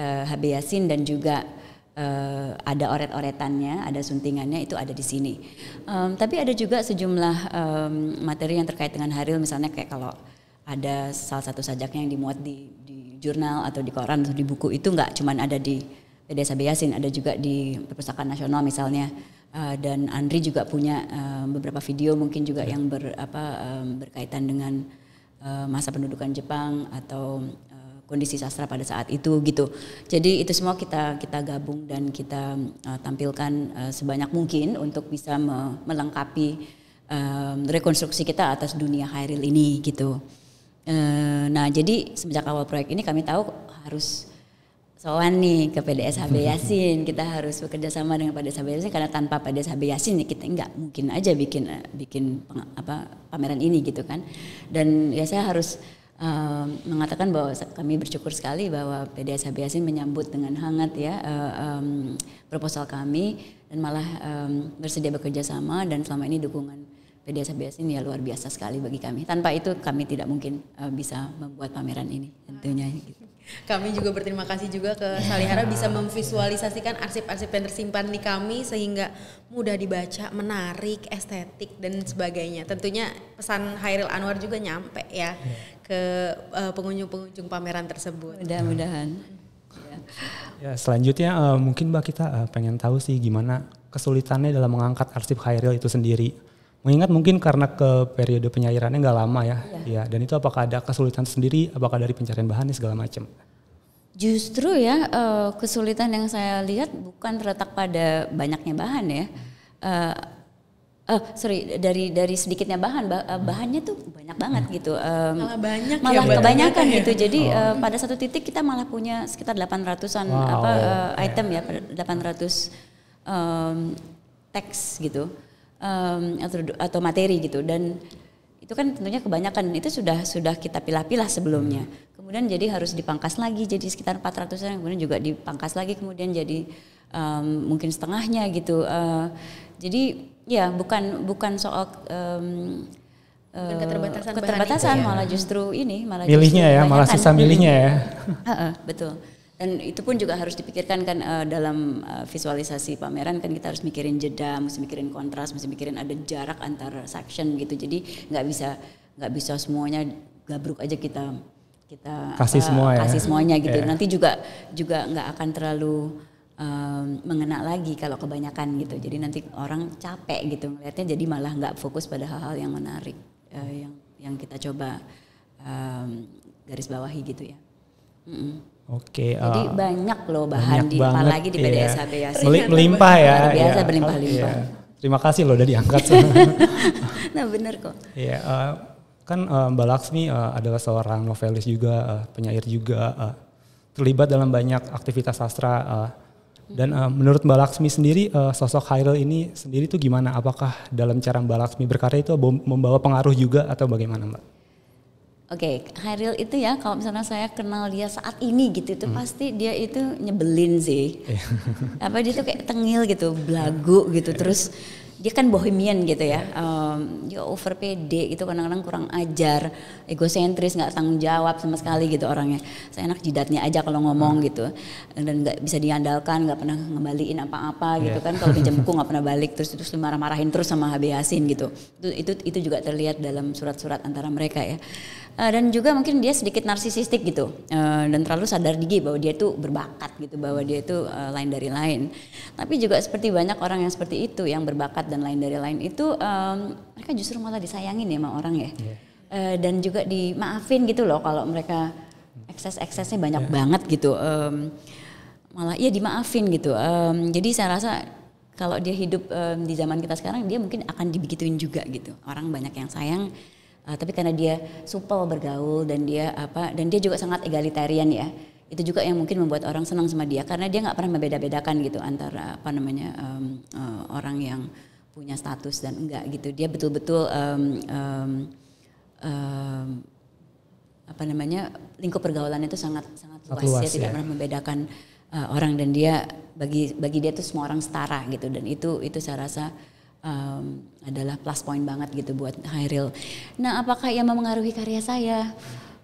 eh, HB Yasin dan juga uh, ada oret-oretannya ada suntingannya itu ada di sini um, tapi ada juga sejumlah um, materi yang terkait dengan Haril misalnya kayak kalau ada salah satu sajaknya yang dimuat di jurnal atau di koran atau di buku itu nggak cuman ada di desa Sabeyasin, ada juga di Perpustakaan Nasional misalnya. Uh, dan Andri juga punya uh, beberapa video mungkin juga yang ber, apa, um, berkaitan dengan uh, masa pendudukan Jepang atau uh, kondisi sastra pada saat itu gitu. Jadi itu semua kita kita gabung dan kita uh, tampilkan uh, sebanyak mungkin untuk bisa me melengkapi um, rekonstruksi kita atas dunia Hairil ini gitu. Eh, nah jadi semenjak awal proyek ini kami tahu harus soan nih ke PDS HB Yasin kita harus bekerja sama dengan PDS HB Yasin karena tanpa PDS HB Yasin nih ya kita nggak mungkin aja bikin eh, bikin apa pameran ini gitu kan dan ya saya harus uh, mengatakan bahwa kami bersyukur sekali bahwa PDS HB Yasin menyambut dengan hangat ya uh, um, proposal kami dan malah um, bersedia bekerja sama dan selama ini dukungan PDSBS ini ya luar biasa sekali bagi kami. Tanpa itu kami tidak mungkin uh, bisa membuat pameran ini tentunya. Gitu. Kami juga berterima kasih juga ke Salihara bisa memvisualisasikan arsip-arsip yang tersimpan di kami sehingga mudah dibaca, menarik, estetik dan sebagainya. Tentunya pesan Hairil Anwar juga nyampe ya ke eh, pengunjung-pengunjung uh, pameran tersebut. Mudah-mudahan. Ya. ya selanjutnya uh, mungkin Mbak kita uh, pengen tahu sih gimana kesulitannya dalam mengangkat arsip Hairil itu sendiri Mengingat mungkin karena ke periode penyairannya nggak lama ya, ya, ya. Dan itu apakah ada kesulitan sendiri, apakah dari pencarian bahannya segala macam? Justru ya eh, kesulitan yang saya lihat bukan terletak pada banyaknya bahan ya. Uh, uh, sorry dari dari sedikitnya bahan bahannya tuh banyak banget hmm. gitu um, malah banyak malah ya, kebanyakan banyak gitu jadi oh. uh, pada satu titik kita malah punya sekitar 800-an wow. apa uh, item ya 800 um, teks gitu um, atau atau materi gitu dan itu kan tentunya kebanyakan itu sudah sudah kita pilah-pilah sebelumnya. Hmm. Kemudian jadi harus dipangkas lagi jadi sekitar 400-an kemudian juga dipangkas lagi kemudian jadi um, mungkin setengahnya gitu. Uh, jadi ya bukan bukan soal um, keterbatasan, keterbatasan gitu ya? malah ya. justru ini malah milihnya justru ya malah susah milihnya ya uh, betul dan itu pun juga harus dipikirkan kan uh, dalam uh, visualisasi pameran kan kita harus mikirin jeda, mesti mikirin kontras, mesti mikirin ada jarak antar section gitu. Jadi nggak bisa nggak bisa semuanya gabruk aja kita kita kasih apa, semua ya. kasih ya. semuanya gitu. Yeah. Nanti juga juga nggak akan terlalu um, mengena lagi kalau kebanyakan gitu. Jadi nanti orang capek gitu melihatnya jadi malah nggak fokus pada hal-hal yang menarik uh, yang yang kita coba um, garis bawahi gitu ya. Mm -mm. Oke. Okay, uh, Jadi eh, banyak loh bahan banyak di banget, apalagi di PDS iya. ya. Melimpah ya. Luar biasa ya, berlimpah-limpah. Iya. Terima kasih loh udah diangkat. nah benar kok. Iya. Uh, kan uh, Mbak Laksmi uh, adalah seorang novelis juga, uh, penyair juga, uh, terlibat dalam banyak aktivitas sastra. Uh, dan uh, menurut Mbak Laksmi sendiri uh, sosok Hyrule ini sendiri tuh gimana? Apakah dalam cara Mbak Laksmi berkarya itu membawa pengaruh juga atau bagaimana Mbak? Oke, okay, Hairil itu ya kalau misalnya saya kenal dia saat ini gitu itu hmm. pasti dia itu nyebelin sih. Iya. Apa dia tuh kayak tengil gitu, belagu gitu. Iya. Terus dia kan bohemian gitu ya. Um, dia over PD gitu kadang-kadang kurang ajar, egosentris, nggak tanggung jawab sama sekali gitu orangnya. Saya enak jidatnya aja kalau ngomong hmm. gitu. Dan nggak bisa diandalkan, nggak pernah ngembaliin apa-apa iya. gitu yeah. kan. Kalau pinjam buku nggak pernah balik terus terus marah-marahin terus sama HB Yasin gitu. Itu, itu itu juga terlihat dalam surat-surat antara mereka ya. Eh, dan juga mungkin dia sedikit narsisistik gitu uh, dan terlalu sadar diri bahwa dia itu berbakat gitu bahwa dia itu uh, eh, lain dari lain tapi juga seperti banyak orang yang seperti itu yang berbakat dan lain dari lain itu um, mereka justru malah disayangin ya sama orang ya yeah. Iya. uh, dan juga dimaafin gitu loh kalau mereka ekses eksesnya banyak yeah. banget gitu um, malah iya dimaafin gitu um, jadi saya rasa kalau dia hidup um, di zaman kita sekarang dia mungkin akan dibegituin juga gitu orang banyak yang sayang Uh, tapi karena dia supel bergaul dan dia apa dan dia juga sangat egalitarian ya itu juga yang mungkin membuat orang senang sama dia karena dia nggak pernah membeda-bedakan gitu antara apa namanya um, uh, orang yang punya status dan enggak gitu dia betul-betul um, um, um, apa namanya lingkup pergaulannya itu sangat sangat luas, luas ya. tidak pernah membedakan uh, orang dan dia bagi bagi dia itu semua orang setara gitu dan itu itu saya rasa um, adalah plus point banget gitu buat Hairil. Nah, apakah ia memengaruhi karya saya?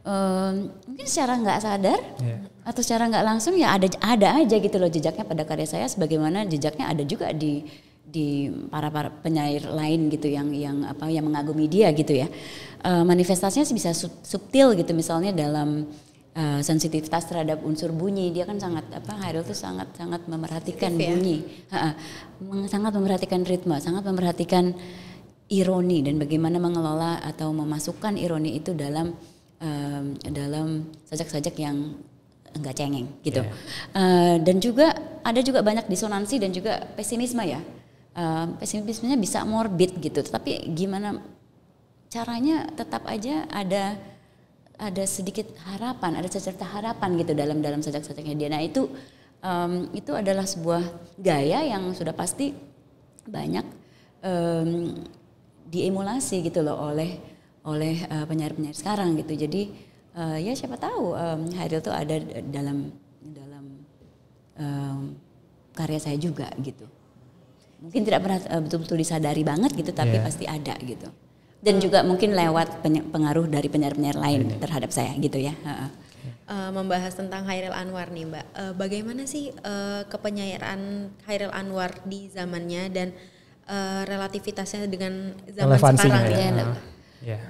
Um, mungkin secara nggak sadar yeah. atau secara nggak langsung ya ada ada aja gitu loh jejaknya pada karya saya sebagaimana jejaknya ada juga di di para para penyair lain gitu yang yang apa yang mengagumi dia gitu ya uh, manifestasinya bisa subtil gitu misalnya dalam uh, sensitivitas terhadap unsur bunyi dia kan sangat apa Hairil tuh sangat sangat memerhatikan Sensitif, ya? bunyi ya? ha, sangat memerhatikan ritme sangat memerhatikan ironi dan bagaimana mengelola atau memasukkan ironi itu dalam um, dalam sajak-sajak yang enggak cengeng gitu yeah. Ya. uh, dan juga ada juga banyak disonansi dan juga pesimisme ya uh, pesimismenya bisa morbid gitu tapi gimana caranya tetap aja ada ada sedikit harapan, ada cerita harapan gitu dalam dalam sajak-sajaknya dia. Nah itu um, itu adalah sebuah gaya yang sudah pasti banyak um, diemulasi gitu loh oleh oleh uh, eh, penyair-penyair sekarang gitu. Jadi uh, ya siapa tahu um, itu tuh ada dalam dalam um, karya saya juga gitu. Mungkin tidak pernah uh, betul-betul disadari banget gitu, tapi yeah. pasti ada gitu dan hmm. juga mungkin lewat pengaruh dari penyiar-penyiar lain terhadap saya gitu ya. Uh, membahas tentang Hairil Anwar nih Mbak, uh, bagaimana sih uh, kepenyiaran Hairil Anwar di zamannya dan uh, relativitasnya dengan zaman sekarang? Ya. Ya. Yeah.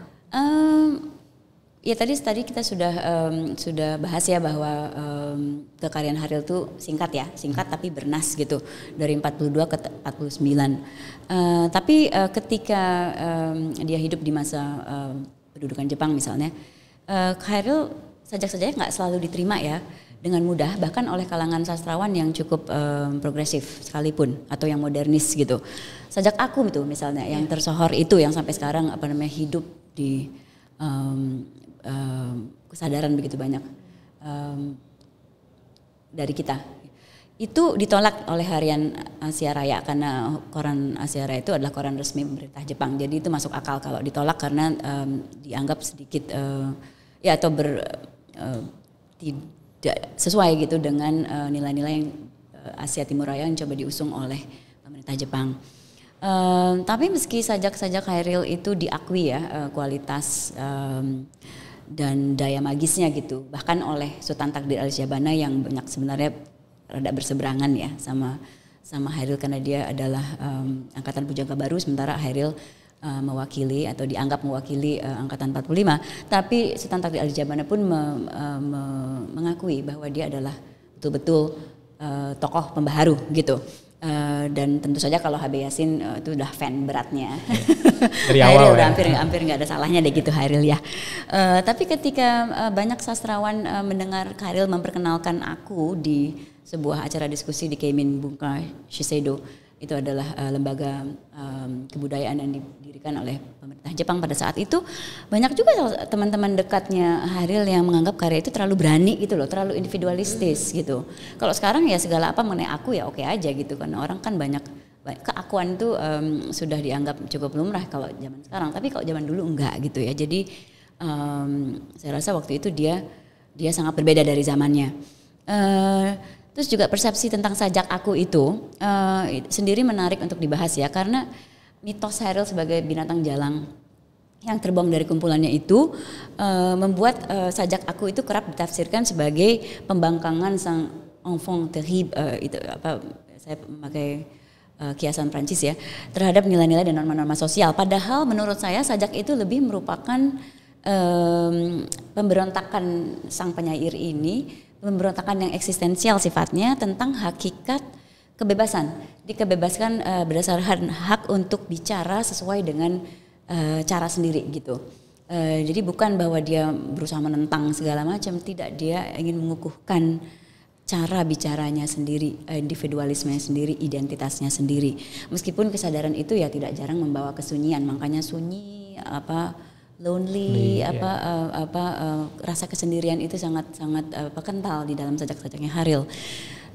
Ya tadi tadi kita sudah um, sudah bahas ya bahwa um, kekaryaan Haril itu singkat ya, singkat tapi bernas gitu dari 42 ke 49. Uh, eh, tapi uh, ketika um, dia hidup di masa pendudukan Jepang misalnya, uh, Haril sajak-sajaknya nggak selalu diterima ya dengan mudah bahkan oleh kalangan sastrawan yang cukup um, progresif sekalipun atau yang modernis gitu. sejak aku itu misalnya yang iya. tersohor itu yang sampai sekarang apa namanya hidup di um, um, kesadaran begitu banyak um, dari kita. Itu ditolak oleh harian Asia Raya karena koran Asia Raya itu adalah koran resmi pemerintah Jepang. Jadi itu masuk akal kalau ditolak karena um, dianggap sedikit uh, ya atau ber uh, tidak sesuai gitu dengan eh, nilai-nilai uh, yang uh, Asia Timur Raya yang coba diusung oleh pemerintah Jepang. Um, tapi meski sajak-sajak Hairil itu diakui ya uh, kualitas um, dan daya magisnya gitu. Bahkan oleh Sultan Takdir Al Syabana yang banyak sebenarnya rada berseberangan ya sama sama Hairil karena dia adalah um, angkatan pujangga baru sementara Hairil uh, mewakili atau dianggap mewakili uh, angkatan 45 tapi Sultan Takdir Al Jabana pun me, uh, me, mengakui bahwa dia adalah betul-betul uh, tokoh pembaharu gitu. Uh, dan tentu saja kalau HB Yasin uh, eh, itu udah fan beratnya. Iya. Dari awal Hairil ya. hampir hampir nggak ada salahnya deh gitu Hairil ya. Uh, tapi ketika uh, banyak sastrawan uh, mendengar Hairil memperkenalkan aku di sebuah acara diskusi di Kemin Bunga Shiseido itu adalah uh, lembaga um, kebudayaan yang didirikan oleh pemerintah Jepang pada saat itu banyak juga teman-teman dekatnya Haril yang menganggap karya itu terlalu berani gitu loh terlalu individualistis gitu kalau sekarang ya segala apa mengenai aku ya oke aja gitu kan orang kan banyak keakuan itu um, sudah dianggap cukup lumrah kalau zaman sekarang tapi kalau zaman dulu enggak gitu ya jadi um, saya rasa waktu itu dia dia sangat berbeda dari zamannya uh, Terus juga persepsi tentang sajak aku itu uh, sendiri menarik untuk dibahas ya karena mitos Hairil sebagai binatang jalang yang terbang dari kumpulannya itu uh, membuat uh, sajak aku itu kerap ditafsirkan sebagai pembangkangan sang enfant terrible uh, itu apa saya memakai uh, kiasan Prancis ya terhadap nilai-nilai dan norma-norma sosial. Padahal menurut saya sajak itu lebih merupakan um, pemberontakan sang penyair ini pemberontakan yang eksistensial sifatnya tentang hakikat kebebasan dikebebaskan uh, berdasarkan hak untuk bicara sesuai dengan uh, cara sendiri gitu uh, jadi bukan bahwa dia berusaha menentang segala macam tidak dia ingin mengukuhkan cara bicaranya sendiri, individualismenya sendiri, identitasnya sendiri. Meskipun kesadaran itu ya tidak jarang membawa kesunyian, makanya sunyi apa lonely Lee, iya. apa yeah. uh, apa uh, rasa kesendirian itu sangat sangat uh, kental di dalam sajak-sajaknya Haril.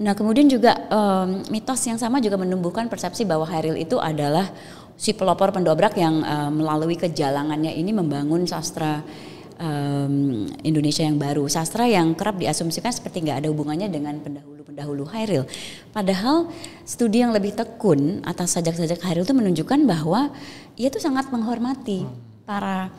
Nah, kemudian juga um, mitos yang sama juga menumbuhkan persepsi bahwa Haril itu adalah si pelopor pendobrak yang uh, melalui kejalangannya ini membangun sastra um, Indonesia yang baru, sastra yang kerap diasumsikan seperti nggak ada hubungannya dengan pendahulu-pendahulu Haril. Padahal studi yang lebih tekun atas sajak-sajak Haril itu menunjukkan bahwa ia itu sangat menghormati hmm. para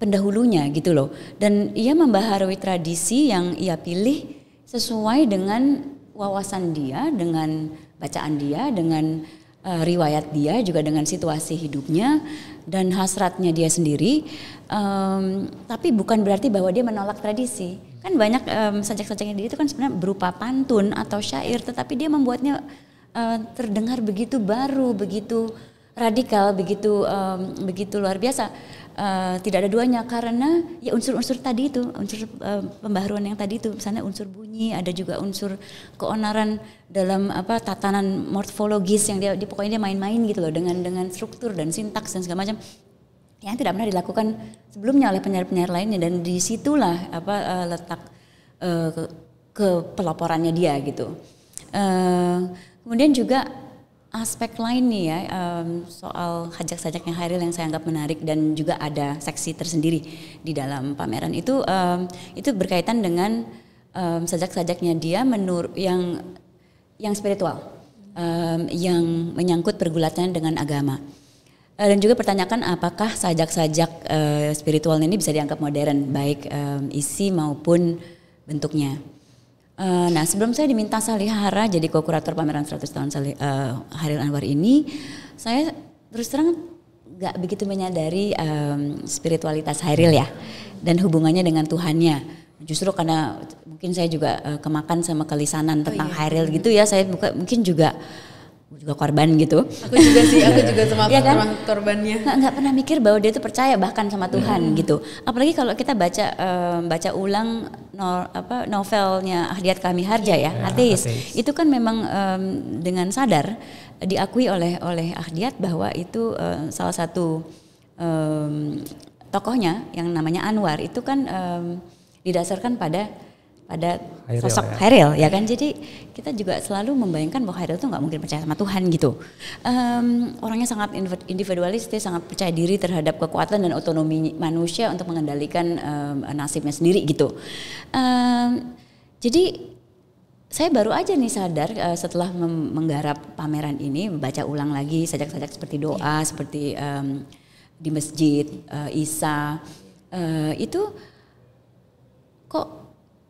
pendahulunya gitu loh. Dan ia membaharui tradisi yang ia pilih sesuai dengan wawasan dia, dengan bacaan dia, dengan uh, riwayat dia, juga dengan situasi hidupnya dan hasratnya dia sendiri. Um, tapi bukan berarti bahwa dia menolak tradisi. Kan banyak um, sajak-sajaknya dia itu kan sebenarnya berupa pantun atau syair, tetapi dia membuatnya uh, terdengar begitu baru, begitu radikal, begitu um, begitu luar biasa uh, tidak ada duanya karena ya unsur-unsur tadi itu unsur uh, pembaharuan yang tadi itu misalnya unsur bunyi ada juga unsur keonaran dalam apa tatanan morfologis yang dia, di pokoknya dia main-main gitu loh dengan dengan struktur dan sintaks dan segala macam yang tidak pernah dilakukan sebelumnya oleh penyair-penyair lainnya dan disitulah apa uh, letak uh, ke, ke pelaporannya dia gitu uh, kemudian juga aspek lain nih ya um, soal hajak-hajaknya Hairil yang saya anggap menarik dan juga ada seksi tersendiri di dalam pameran itu um, itu berkaitan dengan um, sajak-sajaknya dia menur yang yang spiritual um, yang menyangkut pergulatan dengan agama eh, dan juga pertanyakan apakah sajak-sajak uh, eh, spiritual ini bisa dianggap modern baik um, isi maupun bentuknya. Uh, nah sebelum saya diminta Salihara jadi kurator pameran 100 tahun Salih, uh, eh, Haril Anwar ini, saya terus terang nggak begitu menyadari um, spiritualitas Haril ya dan hubungannya dengan Tuhannya. Justru karena mungkin saya juga uh, kemakan sama kelisanan oh, tentang oh, iya. Haril gitu ya, saya buka, mungkin juga juga korban gitu. Aku juga sih, aku juga sama ya kan? korbannya. Nggak, nggak pernah mikir bahwa dia itu percaya bahkan sama Tuhan hmm. gitu. Apalagi kalau kita baca um, baca ulang no, apa novelnya Ahdiat Kami Harja ya, ya ateis. Itu kan memang um, dengan sadar diakui oleh oleh Ahdiat bahwa itu um, salah satu um, tokohnya yang namanya Anwar itu kan um, didasarkan pada pada Hairil, sosok ya. Hairil ya kan jadi kita juga selalu membayangkan bahwa Hairil tuh nggak mungkin percaya sama Tuhan gitu um, orangnya sangat individualistis sangat percaya diri terhadap kekuatan dan otonomi manusia untuk mengendalikan um, nasibnya sendiri gitu um, jadi saya baru aja nih sadar uh, setelah menggarap pameran ini membaca ulang lagi sajak-sajak seperti doa iya. seperti um, di masjid uh, Isa uh, itu kok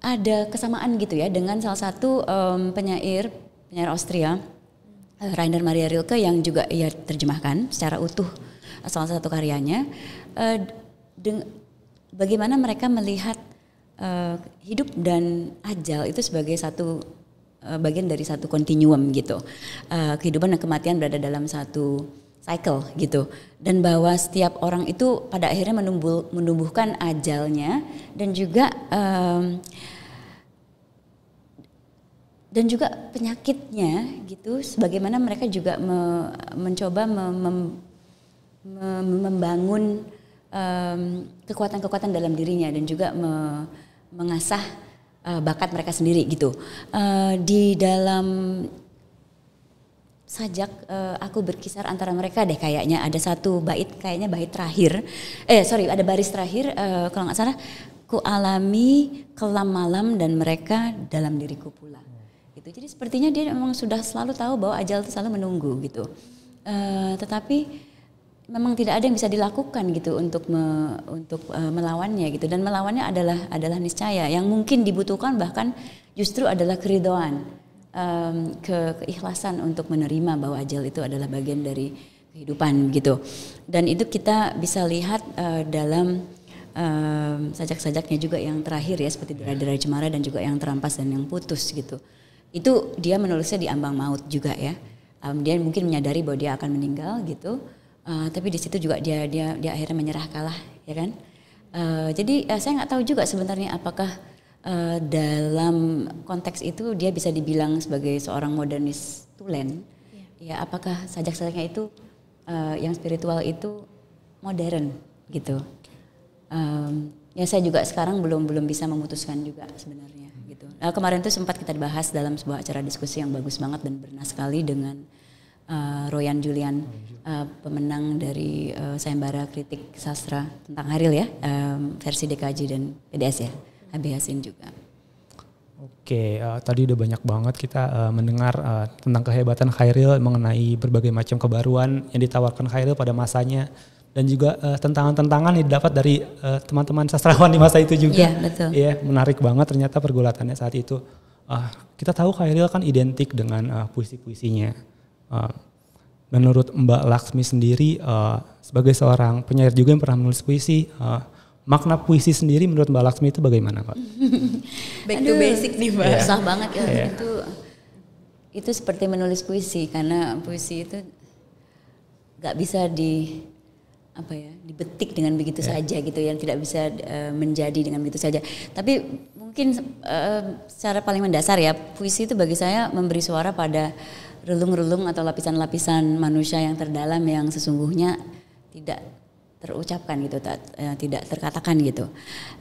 ada kesamaan gitu ya dengan salah satu um, penyair penyair Austria eh, Rainer Maria Rilke yang juga ia terjemahkan secara utuh eh, salah satu karyanya uh, bagaimana mereka melihat uh, hidup dan ajal itu sebagai satu uh, bagian dari satu kontinuum gitu uh, kehidupan dan kematian berada dalam satu cycle gitu dan bahwa setiap orang itu pada akhirnya menumbuh menumbuhkan ajalnya dan juga um, dan juga penyakitnya gitu sebagaimana mereka juga me, mencoba mem, mem, mem, membangun kekuatan kekuatan-kekuatan dalam dirinya dan juga me, mengasah uh, bakat mereka sendiri gitu uh, di dalam sajak uh, aku berkisar antara mereka deh kayaknya ada satu bait kayaknya bait terakhir eh sorry ada baris terakhir uh, kalau nggak salah ku alami kelam malam dan mereka dalam diriku pula gitu. Jadi sepertinya dia memang sudah selalu tahu bahwa ajal itu selalu menunggu gitu. Uh, tetapi memang tidak ada yang bisa dilakukan gitu untuk me, untuk uh, melawannya gitu dan melawannya adalah adalah niscaya yang mungkin dibutuhkan bahkan justru adalah keridoan um, ke keikhlasan untuk menerima bahwa ajal itu adalah bagian dari kehidupan gitu dan itu kita bisa lihat uh, dalam um, sajak-sajaknya juga yang terakhir ya seperti dari ya. derai cemara dan juga yang terampas dan yang putus gitu itu dia menulisnya di ambang maut juga ya um, dia mungkin menyadari bahwa dia akan meninggal gitu uh, tapi di situ juga dia dia dia akhirnya menyerah kalah ya kan uh, jadi uh, saya nggak tahu juga sebenarnya apakah uh, dalam konteks itu dia bisa dibilang sebagai seorang modernis tulen yeah. ya apakah sajak-sajaknya itu uh, yang spiritual itu modern gitu um, ya saya juga sekarang belum belum bisa memutuskan juga sebenarnya gitu. Nah, kemarin tuh sempat kita bahas dalam sebuah acara diskusi yang bagus banget dan bernas sekali dengan uh, Royan Julian, uh, pemenang dari uh, sayembara kritik sastra tentang Haril ya, um, versi DKJ dan PDS ya, HB Hasin juga. Oke, uh, tadi udah banyak banget kita uh, mendengar uh, tentang kehebatan Khairil mengenai berbagai macam kebaruan yang ditawarkan Khairil pada masanya dan juga eh, tentangan-tentangan yang didapat dari uh, teman-teman sastrawan di masa itu juga. Iya, betul. Iya, yeah, menarik banget ternyata pergulatannya saat itu. Uh, kita tahu Khairil kan identik dengan uh, puisi-puisinya. Uh, menurut Mbak Laksmi sendiri uh, sebagai seorang penyair juga yang pernah menulis puisi, uh, makna puisi sendiri menurut Mbak Laksmi itu bagaimana, Pak? Back to basic nih, Mbak. Yeah. Susah banget ya yeah. itu. Itu seperti menulis puisi karena puisi itu gak bisa di apa ya dibetik dengan begitu yeah. saja gitu yang tidak bisa uh, menjadi dengan begitu saja tapi mungkin uh, secara paling mendasar ya puisi itu bagi saya memberi suara pada relung-relung atau lapisan-lapisan manusia yang terdalam yang sesungguhnya tidak terucapkan gitu tak, uh, tidak terkatakan gitu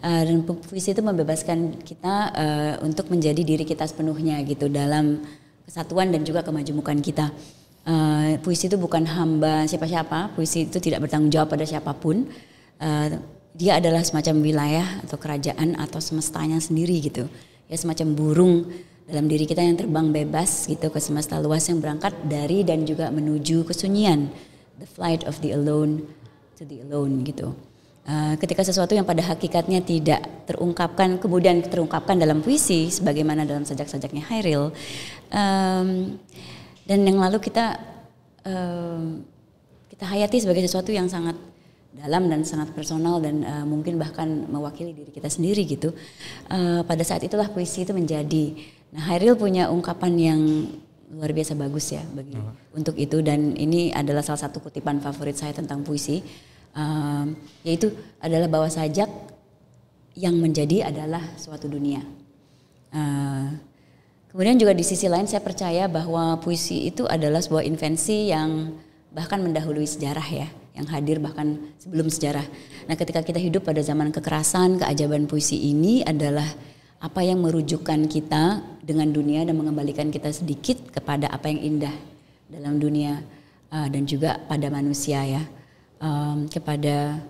uh, dan puisi itu membebaskan kita uh, untuk menjadi diri kita sepenuhnya gitu dalam kesatuan dan juga kemajemukan kita Uh, puisi itu bukan hamba siapa-siapa, puisi itu tidak bertanggung jawab pada siapapun. Uh, dia adalah semacam wilayah atau kerajaan atau semestanya sendiri gitu. Ya semacam burung dalam diri kita yang terbang bebas gitu ke semesta luas yang berangkat dari dan juga menuju kesunyian. The flight of the alone to the alone gitu. Uh, ketika sesuatu yang pada hakikatnya tidak terungkapkan kemudian terungkapkan dalam puisi sebagaimana dalam sajak-sajaknya Hyrule. Um, dan yang lalu kita um, kita hayati sebagai sesuatu yang sangat dalam dan sangat personal dan uh, mungkin bahkan mewakili diri kita sendiri gitu. Uh, pada saat itulah puisi itu menjadi. Nah, Hairil punya ungkapan yang luar biasa bagus ya bagi uh. untuk itu dan ini adalah salah satu kutipan favorit saya tentang puisi. um, yaitu adalah bahwa sajak yang menjadi adalah suatu dunia. Uh, Kemudian juga di sisi lain saya percaya bahwa puisi itu adalah sebuah invensi yang bahkan mendahului sejarah ya, yang hadir bahkan sebelum sejarah. Nah, ketika kita hidup pada zaman kekerasan, keajaiban puisi ini adalah apa yang merujukkan kita dengan dunia dan mengembalikan kita sedikit kepada apa yang indah dalam dunia eh, dan juga pada manusia ya, um, kepada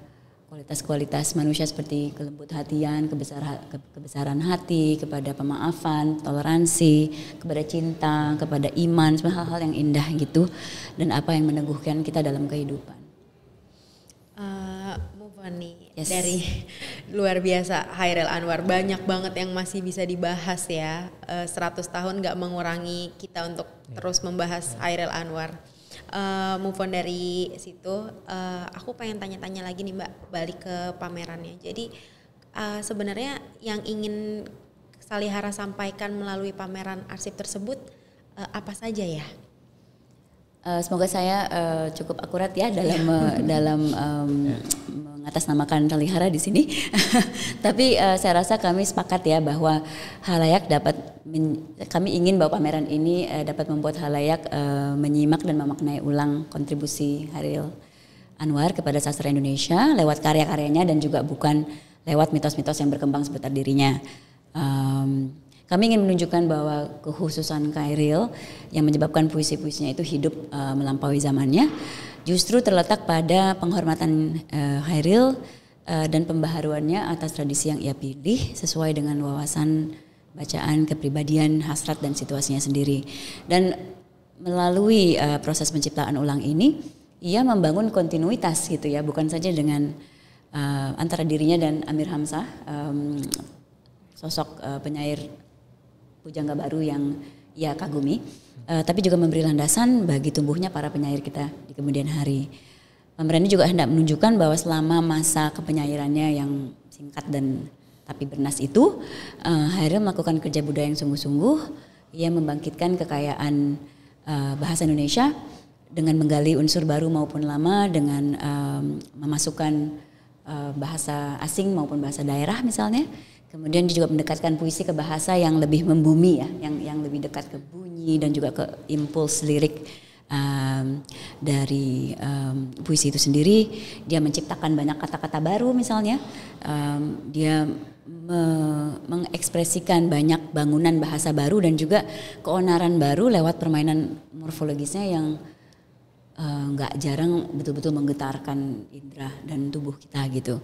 kualitas-kualitas manusia seperti kelembut hatian, kebesar, kebesaran hati, kepada pemaafan, toleransi, kepada cinta, kepada iman, semua hal-hal yang indah gitu dan apa yang meneguhkan kita dalam kehidupan. Uh, move yes. dari luar biasa Hairil Anwar banyak banget yang masih bisa dibahas ya. 100 uh, tahun gak mengurangi kita untuk iya. terus membahas Hairil Anwar uh, move on dari situ uh, aku pengen tanya-tanya lagi nih mbak balik ke pamerannya jadi uh, sebenarnya yang ingin Salihara sampaikan melalui pameran arsip tersebut uh, apa saja ya Uh, semoga saya uh, cukup akurat ya dalam uh, dalam um, mengatasnamakan Kalihara di sini. Tapi uh, saya rasa kami sepakat ya bahwa halayak dapat kami ingin bahwa pameran ini uh, dapat membuat halayak uh, menyimak dan memaknai ulang kontribusi Haril Anwar kepada sastra Indonesia lewat karya-karyanya dan juga bukan lewat mitos-mitos yang berkembang seputar dirinya. Um, kami ingin menunjukkan bahwa kekhususan Kairil yang menyebabkan puisi-puisinya itu hidup uh, melampaui zamannya justru terletak pada penghormatan uh, eh, Kairil uh, eh, dan pembaharuannya atas tradisi yang ia pilih sesuai dengan wawasan bacaan, kepribadian, hasrat dan situasinya sendiri. Dan melalui uh, proses penciptaan ulang ini ia membangun kontinuitas gitu ya, bukan saja dengan uh, antara dirinya dan Amir Hamzah um, sosok uh, penyair pujangga baru yang ia kagumi, uh, tapi juga memberi landasan bagi tumbuhnya para penyair kita di kemudian hari. Pemberani juga hendak menunjukkan bahwa selama masa kepenyairannya yang singkat dan tapi bernas itu, uh, Hairil melakukan kerja budaya yang sungguh-sungguh. Ia membangkitkan kekayaan uh, bahasa Indonesia dengan menggali unsur baru maupun lama, dengan um, memasukkan uh, bahasa asing maupun bahasa daerah misalnya Kemudian dia juga mendekatkan puisi ke bahasa yang lebih membumi ya, yang yang lebih dekat ke bunyi dan juga ke impuls lirik um, dari um, puisi itu sendiri. Dia menciptakan banyak kata-kata baru misalnya. Um, dia me mengekspresikan banyak bangunan bahasa baru dan juga keonaran baru lewat permainan morfologisnya yang eh, nggak uh, jarang betul-betul menggetarkan indera dan tubuh kita gitu.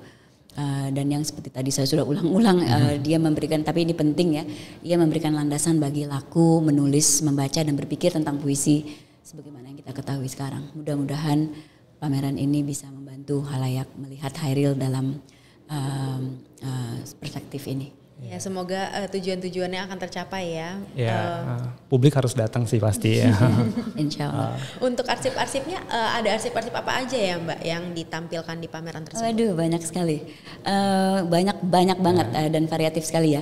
Eh, dan yang seperti tadi saya sudah ulang-ulang uh, dia memberikan tapi ini penting ya dia memberikan landasan bagi laku menulis membaca dan berpikir tentang puisi sebagaimana yang kita ketahui sekarang mudah-mudahan pameran ini bisa membantu halayak melihat Hairil dalam um, uh, perspektif ini. Iya. Ya, semoga uh, tujuan-tujuannya akan tercapai ya. Ya, uh, publik harus datang sih pasti ya. Insya Allah. Uh. Untuk arsip-arsipnya uh, ada arsip-arsip apa aja ya Mbak yang ditampilkan di pameran tersebut? Waduh banyak sekali, banyak banyak uh, banget uh, dan variatif sekali ya.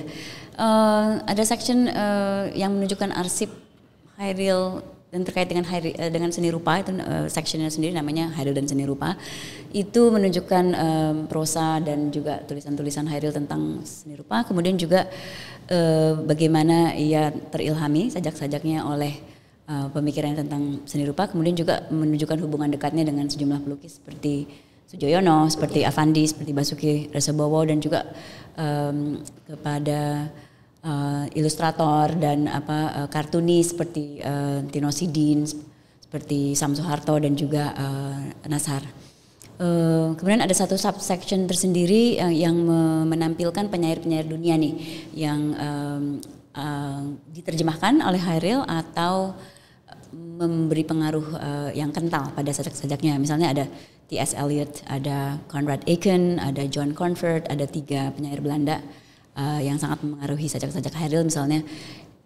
Uh, ada section uh, yang menunjukkan arsip Hyrule dan terkait dengan hari, eh, dengan seni rupa itu uh, sectionnya sendiri namanya Hairil dan seni rupa itu menunjukkan um, prosa dan juga tulisan-tulisan Hairil tentang seni rupa kemudian juga uh, bagaimana ia terilhami sajak-sajaknya oleh uh, pemikiran tentang seni rupa kemudian juga menunjukkan hubungan dekatnya dengan sejumlah pelukis seperti Sujoyono seperti Avandi seperti Basuki Resebowo dan juga um, kepada uh, ilustrator dan apa uh, eh, kartunis seperti uh, Tino Sidin, seperti Sam Soeharto dan juga uh, Nasar. Uh, kemudian ada satu subsection tersendiri yang, yang menampilkan penyair-penyair dunia nih yang um, uh, diterjemahkan oleh Hairil atau memberi pengaruh uh, yang kental pada sajak-sajaknya. Misalnya ada T.S. Eliot, ada Conrad Aiken, ada John Convert, ada tiga penyair Belanda uh, yang sangat mempengaruhi sajak-sajak Heidel misalnya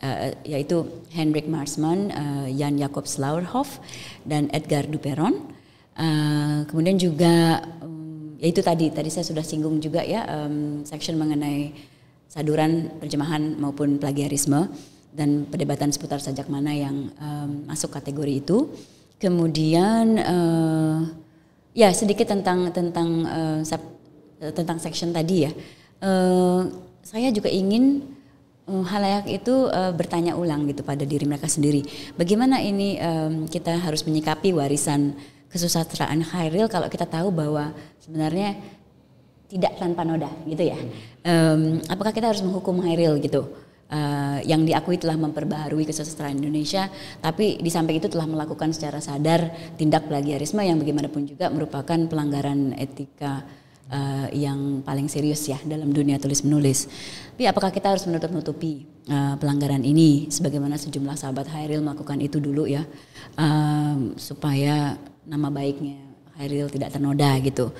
uh, yaitu Hendrik Marsman, uh, Jan Jakob Slauerhoff dan Edgar Duperon. Uh, kemudian juga um, mm, yaitu tadi tadi saya sudah singgung juga ya um, section mengenai saduran terjemahan maupun plagiarisme dan perdebatan seputar sajak mana yang um, masuk kategori itu. Kemudian uh, ya sedikit tentang tentang uh, sub, tentang section tadi ya. Uh, saya juga ingin um, halayak itu uh, bertanya ulang gitu pada diri mereka sendiri. Bagaimana ini um, kita harus menyikapi warisan kesusastraan Khairil kalau kita tahu bahwa sebenarnya tidak tanpa noda gitu ya. Um, apakah kita harus menghukum Khairil gitu? Uh, yang diakui telah memperbaharui kesusastraan Indonesia, tapi di samping itu telah melakukan secara sadar tindak plagiarisme yang bagaimanapun juga merupakan pelanggaran etika uh, yang paling serius ya dalam dunia tulis menulis. Tapi apakah kita harus menutup nutupi uh, eh, pelanggaran ini sebagaimana sejumlah sahabat Hairil melakukan itu dulu ya uh, supaya nama baiknya Hairil tidak ternoda gitu.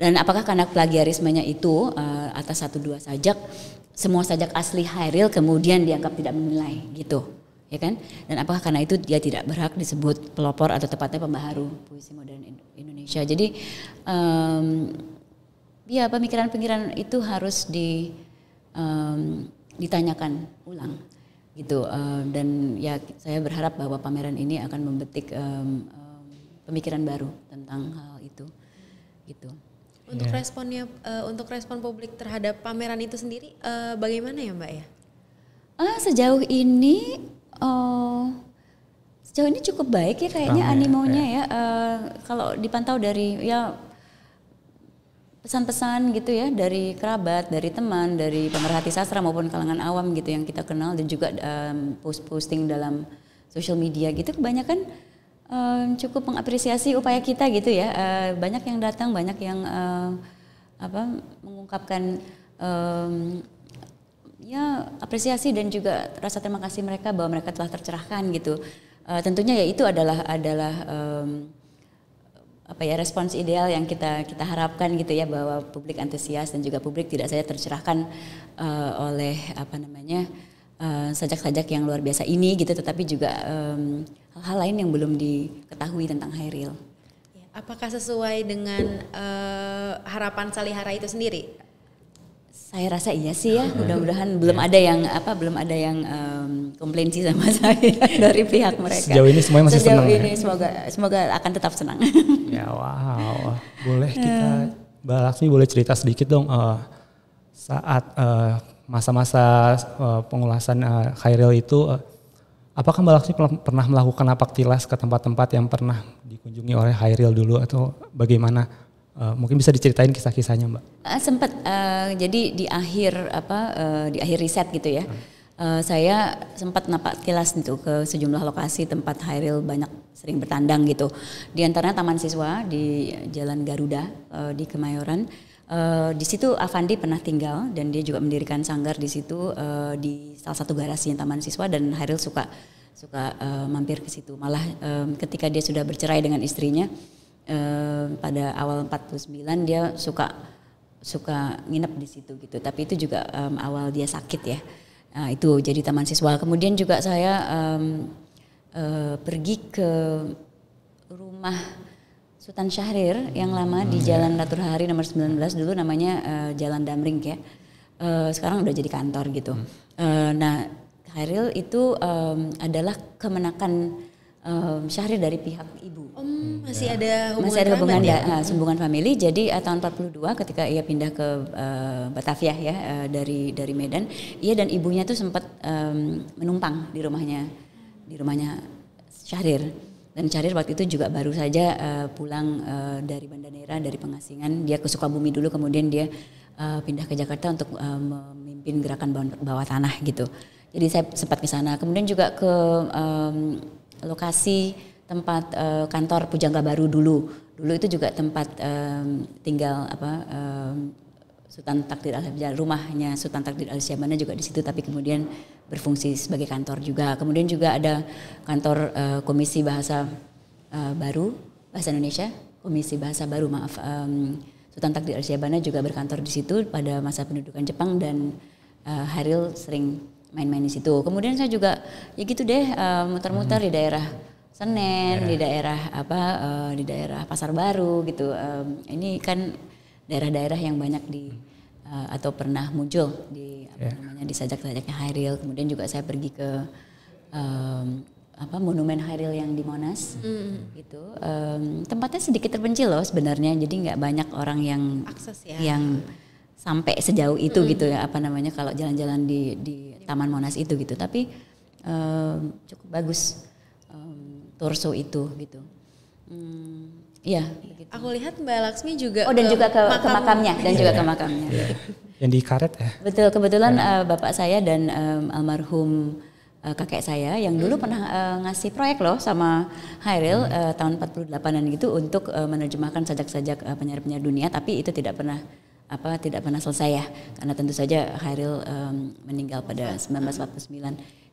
Dan apakah karena plagiarismenya itu uh, atas satu dua sajak semua sajak asli Hairil kemudian dianggap tidak menilai gitu ya kan? Dan apakah karena itu dia tidak berhak disebut pelopor atau tepatnya pembaharu puisi modern Indonesia? Jadi um, ya pemikiran-pemikiran itu harus di um, ditanyakan ulang gitu um, dan ya saya berharap bahwa pameran ini akan membetik um, um, pemikiran baru tentang hal itu gitu untuk yeah. responnya uh, untuk respon publik terhadap pameran itu sendiri uh, bagaimana ya mbak ya uh, sejauh ini uh, sejauh ini cukup baik ya kayaknya Rame, ya, animonya ya, ya. Uh, kalau dipantau dari ya pesan-pesan gitu ya dari kerabat, dari teman, dari pemerhati sastra maupun kalangan awam gitu yang kita kenal dan juga um, post-posting dalam social media gitu kebanyakan um, cukup mengapresiasi upaya kita gitu ya. Uh, banyak yang datang, banyak yang uh, apa mengungkapkan um, ya apresiasi dan juga rasa terima kasih mereka bahwa mereka telah tercerahkan gitu. Uh, tentunya ya itu adalah adalah um, apa ya respons ideal yang kita kita harapkan gitu ya bahwa publik antusias dan juga publik tidak saja tercerahkan uh, oleh apa namanya sajak eh, sajak-sajak yang luar biasa ini gitu tetapi juga hal hal-hal lain yang belum diketahui tentang Hairil. Iya. Apakah sesuai dengan uh, harapan Salihara itu sendiri? Saya rasa iya sih ya. Mudah-mudahan belum iya. ada yang apa belum ada yang um, komplain sih sama saya dari pihak mereka. Sejauh ini semuanya masih Sejauh senang. Sejauh ya? ini ya? semoga semoga akan tetap senang. ya wow. Boleh iya. kita Mbak Laksmi boleh cerita sedikit dong uh, saat eh, masa-masa uh, pengulasan uh, Khairil itu uh, apakah Mbak Laksmi pernah melakukan apaktilas ke tempat-tempat yang pernah dikunjungi oleh Khairil dulu atau bagaimana? Eh, mungkin bisa diceritain kisah-kisahnya mbak. Uh, eh, sempat uh, eh, jadi di akhir apa uh, di akhir riset gitu ya, uh, saya sempat napak kilas gitu ke sejumlah lokasi tempat Hairil banyak sering bertandang gitu. Di antaranya Taman Siswa di Jalan Garuda uh, di Kemayoran. Uh, di situ Avandi pernah tinggal dan dia juga mendirikan sanggar di situ uh, di salah satu garasi Taman Siswa dan Hairil suka suka uh, mampir ke situ. Malah um, ketika dia sudah bercerai dengan istrinya pada awal 49 dia suka suka nginep di situ gitu. Tapi itu juga um, awal dia sakit ya. Nah, itu jadi taman siswa. Kemudian juga saya um, uh, pergi ke rumah Sultan Syahrir yang lama di hmm, ya. Jalan Latur Hari nomor 19 dulu namanya uh, Jalan Damring ya. Uh, sekarang udah jadi kantor gitu. Uh, nah, Syahrir itu um, adalah kemenakan um, Syahrir dari pihak ibu. Om masih ada hubungan masih ada hubungan ya? uh, eh, sambungan family. Jadi uh, tahun 42 ketika ia pindah ke uh, Batavia ya uh, dari dari Medan, ia dan ibunya tuh sempat um, menumpang di rumahnya di rumahnya Syahrir. Dan Syahrir waktu itu juga baru saja uh, pulang uh, dari Bandanera dari pengasingan, dia ke Sukabumi dulu kemudian dia uh, pindah ke Jakarta untuk uh, memimpin gerakan bawah, bawah tanah gitu. Jadi saya sempat ke sana. Kemudian juga ke um, lokasi tempat uh, kantor Pujangga Baru dulu. Dulu itu juga tempat um, tinggal apa um, Sultan Takdir Al Habsya, rumahnya Sultan Takdir Al Syabana juga di situ tapi kemudian berfungsi sebagai kantor juga. Kemudian juga ada kantor uh, Komisi Bahasa uh, Baru Bahasa Indonesia, Komisi Bahasa Baru maaf um, Sultan Takdir Al Syabana juga berkantor di situ pada masa pendudukan Jepang dan uh, Haril sering main-main di situ. Kemudian saya juga ya gitu deh uh, muter-muter hmm. di daerah Senen, yeah. di iya. daerah apa uh, di daerah Pasar Baru gitu. Um, ini kan daerah-daerah yang banyak di uh, atau pernah muncul di apa yeah. namanya di sajak-sajaknya Hairil. Kemudian juga saya pergi ke um, apa monumen Hairil yang di Monas mm. gitu. Um, tempatnya sedikit terpencil loh sebenarnya. Jadi nggak banyak orang yang akses ya. yang yeah sampai sejauh itu -hmm. gitu ya apa namanya kalau jalan-jalan di di Taman Monas itu gitu tapi um, cukup bagus um, torso itu gitu um, ya aku lihat Mbak Laksmi juga oh dan ke juga ke, makam. ke makamnya dan juga ke iya. makamnya iya. yang di karet ya eh? betul kebetulan ya. uh, bapak saya dan um, almarhum uh, kakek saya yang dulu hmm. pernah uh, ngasih proyek loh sama Hairil hmm. uh, tahun 48-an gitu untuk uh, menerjemahkan sajak-sajak uh, penyair-penyair dunia tapi itu tidak pernah apa tidak pernah selesai ya karena tentu saja Hairil um, meninggal pada 1949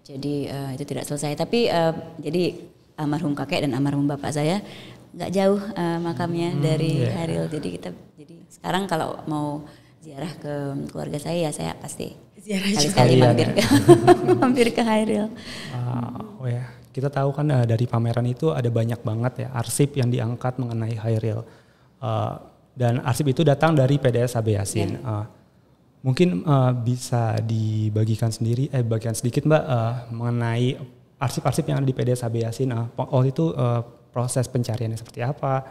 jadi uh, itu tidak selesai tapi uh, jadi almarhum kakek dan almarhum bapak saya nggak jauh uh, makamnya hmm, dari yeah. Hairil jadi kita jadi sekarang kalau mau ziarah ke keluarga saya ya saya pasti ziarah kali-kali iya, iya, iya. mampir ke mampir ke Hairil. Uh, oh ya, kita tahu kan uh, dari pameran itu ada banyak banget ya arsip yang diangkat mengenai Hairil. Uh, dan arsip itu datang dari PDS AB Yasin. Yeah. Ya. Uh, mungkin uh, bisa dibagikan sendiri, eh bagian sedikit mbak uh, mengenai arsip-arsip yang ada di PDS AB Yasin. Uh, waktu itu uh, proses pencariannya seperti apa?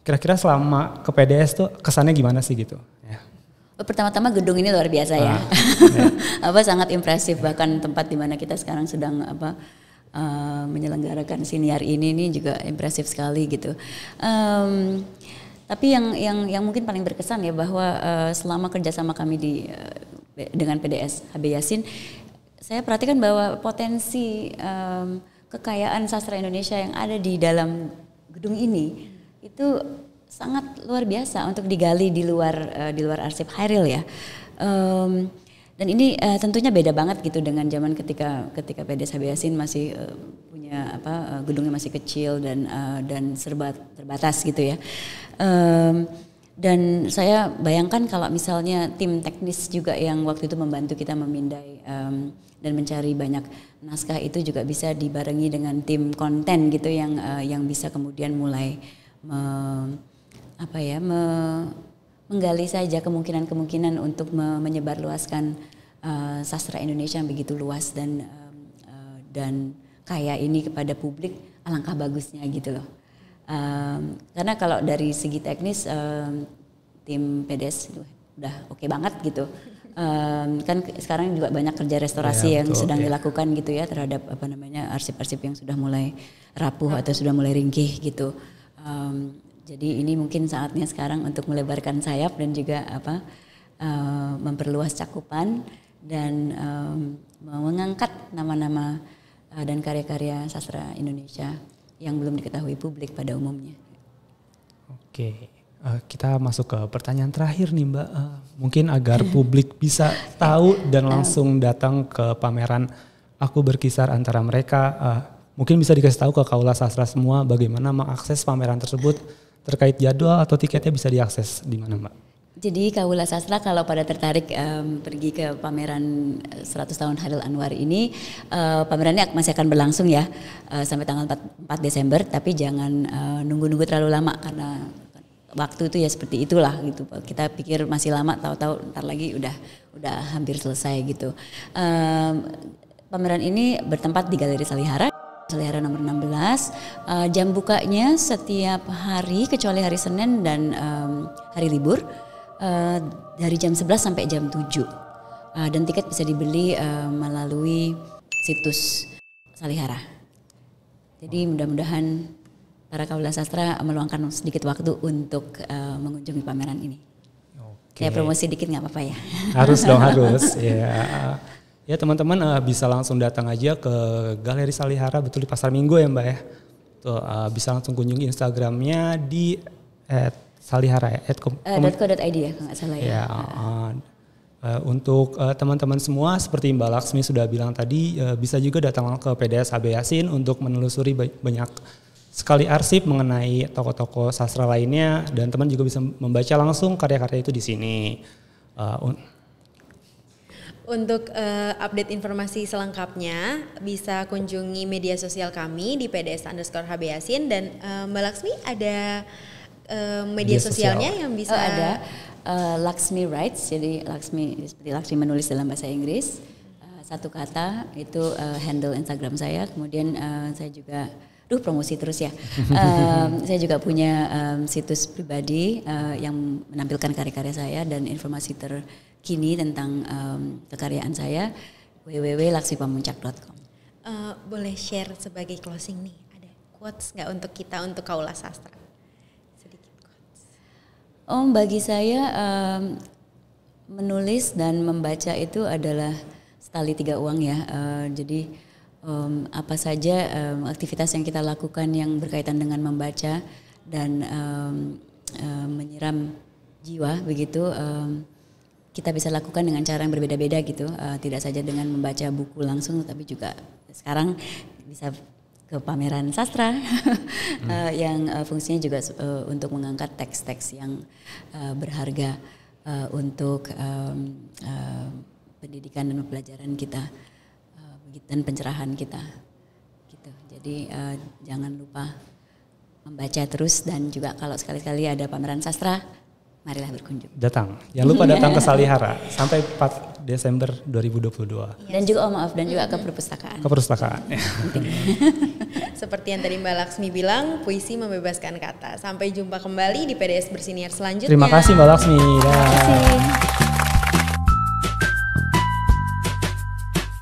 Kira-kira selama ke PDS tuh kesannya gimana sih gitu? Ya. Oh, pertama-tama gedung ini luar biasa uh, ya, ya. apa sangat impresif ya. bahkan tempat di mana kita sekarang sedang apa uh, menyelenggarakan siniar ini ini juga impresif sekali gitu. Um, tapi yang yang yang mungkin paling berkesan ya bahwa uh, selama kerjasama kami di uh, dengan PDS HB Yasin, saya perhatikan bahwa potensi um, kekayaan sastra Indonesia yang ada di dalam gedung ini itu sangat luar biasa untuk digali di luar uh, di luar arsip Hairil ya. Um, dan ini uh, tentunya beda banget gitu dengan zaman ketika ketika PDS HB Yasin masih uh, punya apa eh, gedungnya masih kecil dan uh, dan serba terbatas gitu ya. Um, dan saya bayangkan kalau misalnya tim teknis juga yang waktu itu membantu kita memindai um, dan mencari banyak naskah itu juga bisa dibarengi dengan tim konten gitu yang uh, yang bisa kemudian mulai me, apa ya me, menggali saja kemungkinan-kemungkinan untuk me, menyebarluaskan uh, sastra Indonesia yang begitu luas dan um, uh, dan kaya ini kepada publik alangkah bagusnya gitu loh. Um, karena kalau dari segi teknis um, tim PDS udah oke okay banget gitu. Um, kan sekarang juga banyak kerja restorasi ya, yang betul, sedang ya. dilakukan gitu ya terhadap apa namanya arsip-arsip yang sudah mulai rapuh atau sudah mulai ringkih gitu. Um, jadi ini mungkin saatnya sekarang untuk melebarkan sayap dan juga apa uh, memperluas cakupan dan um, mengangkat nama-nama uh, dan karya-karya sastra Indonesia yang belum diketahui publik pada umumnya. Oke, uh, kita masuk ke pertanyaan terakhir nih Mbak. Uh, mungkin agar publik bisa tahu dan langsung datang ke pameran Aku Berkisar Antara Mereka. Uh, mungkin bisa dikasih tahu ke kaula sastra semua bagaimana mengakses pameran tersebut terkait jadwal atau tiketnya bisa diakses di mana Mbak? Jadi Kawula Sastra kalau pada tertarik um, pergi ke pameran 100 eh, tahun Halil Anwar ini uh, pamerannya masih akan berlangsung ya uh, sampai tanggal 4, 4 Desember tapi jangan nunggu-nunggu uh, terlalu lama karena waktu itu ya seperti itulah gitu. Kita pikir masih lama tahu-tahu ntar lagi udah udah hampir selesai gitu. Um, pameran ini bertempat di Galeri Salihara. Selera nomor 16. Uh, jam bukanya setiap hari kecuali hari Senin dan um, hari libur. Eh, dari jam 11 sampai jam 7. Uh, eh, dan tiket bisa dibeli uh, melalui situs Salihara. Jadi mudah-mudahan para kaula sastra meluangkan sedikit waktu untuk uh, mengunjungi pameran ini. Oke. Saya promosi dikit nggak apa-apa ya. Harus dong harus. ya. Ya teman-teman uh, bisa langsung datang aja ke Galeri Salihara betul di Pasar Minggu ya Mbak ya. Tuh, uh, bisa langsung kunjungi Instagramnya di at Salihara ya. At, uh, eh, .co.id ya kalau nggak salah ya. ya uh, untuk eh, teman-teman uh, semua seperti Mbak Laksmi sudah bilang tadi uh, bisa juga datang ke PDS HB Yasin untuk menelusuri banyak sekali arsip mengenai toko-toko sastra lainnya dan teman juga bisa membaca langsung karya-karya itu di sini. Uh, untuk uh, update informasi selengkapnya bisa kunjungi media sosial kami di PDS underscore HB Yasin dan uh, Mbak Laksmi ada Eh, media, sosialnya yang bisa oh, ada uh, Laksmi Writes jadi Laksmi seperti Laksmi menulis dalam bahasa Inggris uh, satu kata itu uh, handle Instagram saya kemudian uh, saya juga duh promosi terus ya. um, saya juga punya um, situs pribadi uh, yang menampilkan karya-karya saya dan informasi terkini tentang um, kekaryaan saya www.laksipamuncak.com. Uh, boleh share sebagai closing nih, ada quotes nggak untuk kita untuk kaulah sastra? Oh, bagi saya um, menulis dan membaca itu adalah sekali tiga uang ya. Uh, jadi um, apa saja um, aktivitas yang kita lakukan yang berkaitan dengan membaca dan um, um, menyiram jiwa begitu um, kita bisa lakukan dengan cara yang berbeda-beda gitu. Uh, tidak saja dengan membaca buku langsung, tapi juga sekarang bisa ke pameran sastra hmm. uh, yang uh, fungsinya juga uh, untuk mengangkat teks-teks yang uh, berharga uh, untuk um, uh, pendidikan dan pembelajaran kita uh, dan pencerahan kita gitu jadi uh, jangan lupa membaca terus dan juga kalau sekali-kali ada pameran sastra marilah berkunjung datang jangan lupa datang ke Salihara sampai 4 Desember 2022. Dan juga oh maaf dan juga ke perpustakaan. Ke perpustakaan. Ya. Seperti yang tadi Mbak Laksmi bilang, puisi membebaskan kata. Sampai jumpa kembali di PDS Bersiniar selanjutnya. Terima kasih Mbak Laksmi. Terima kasih.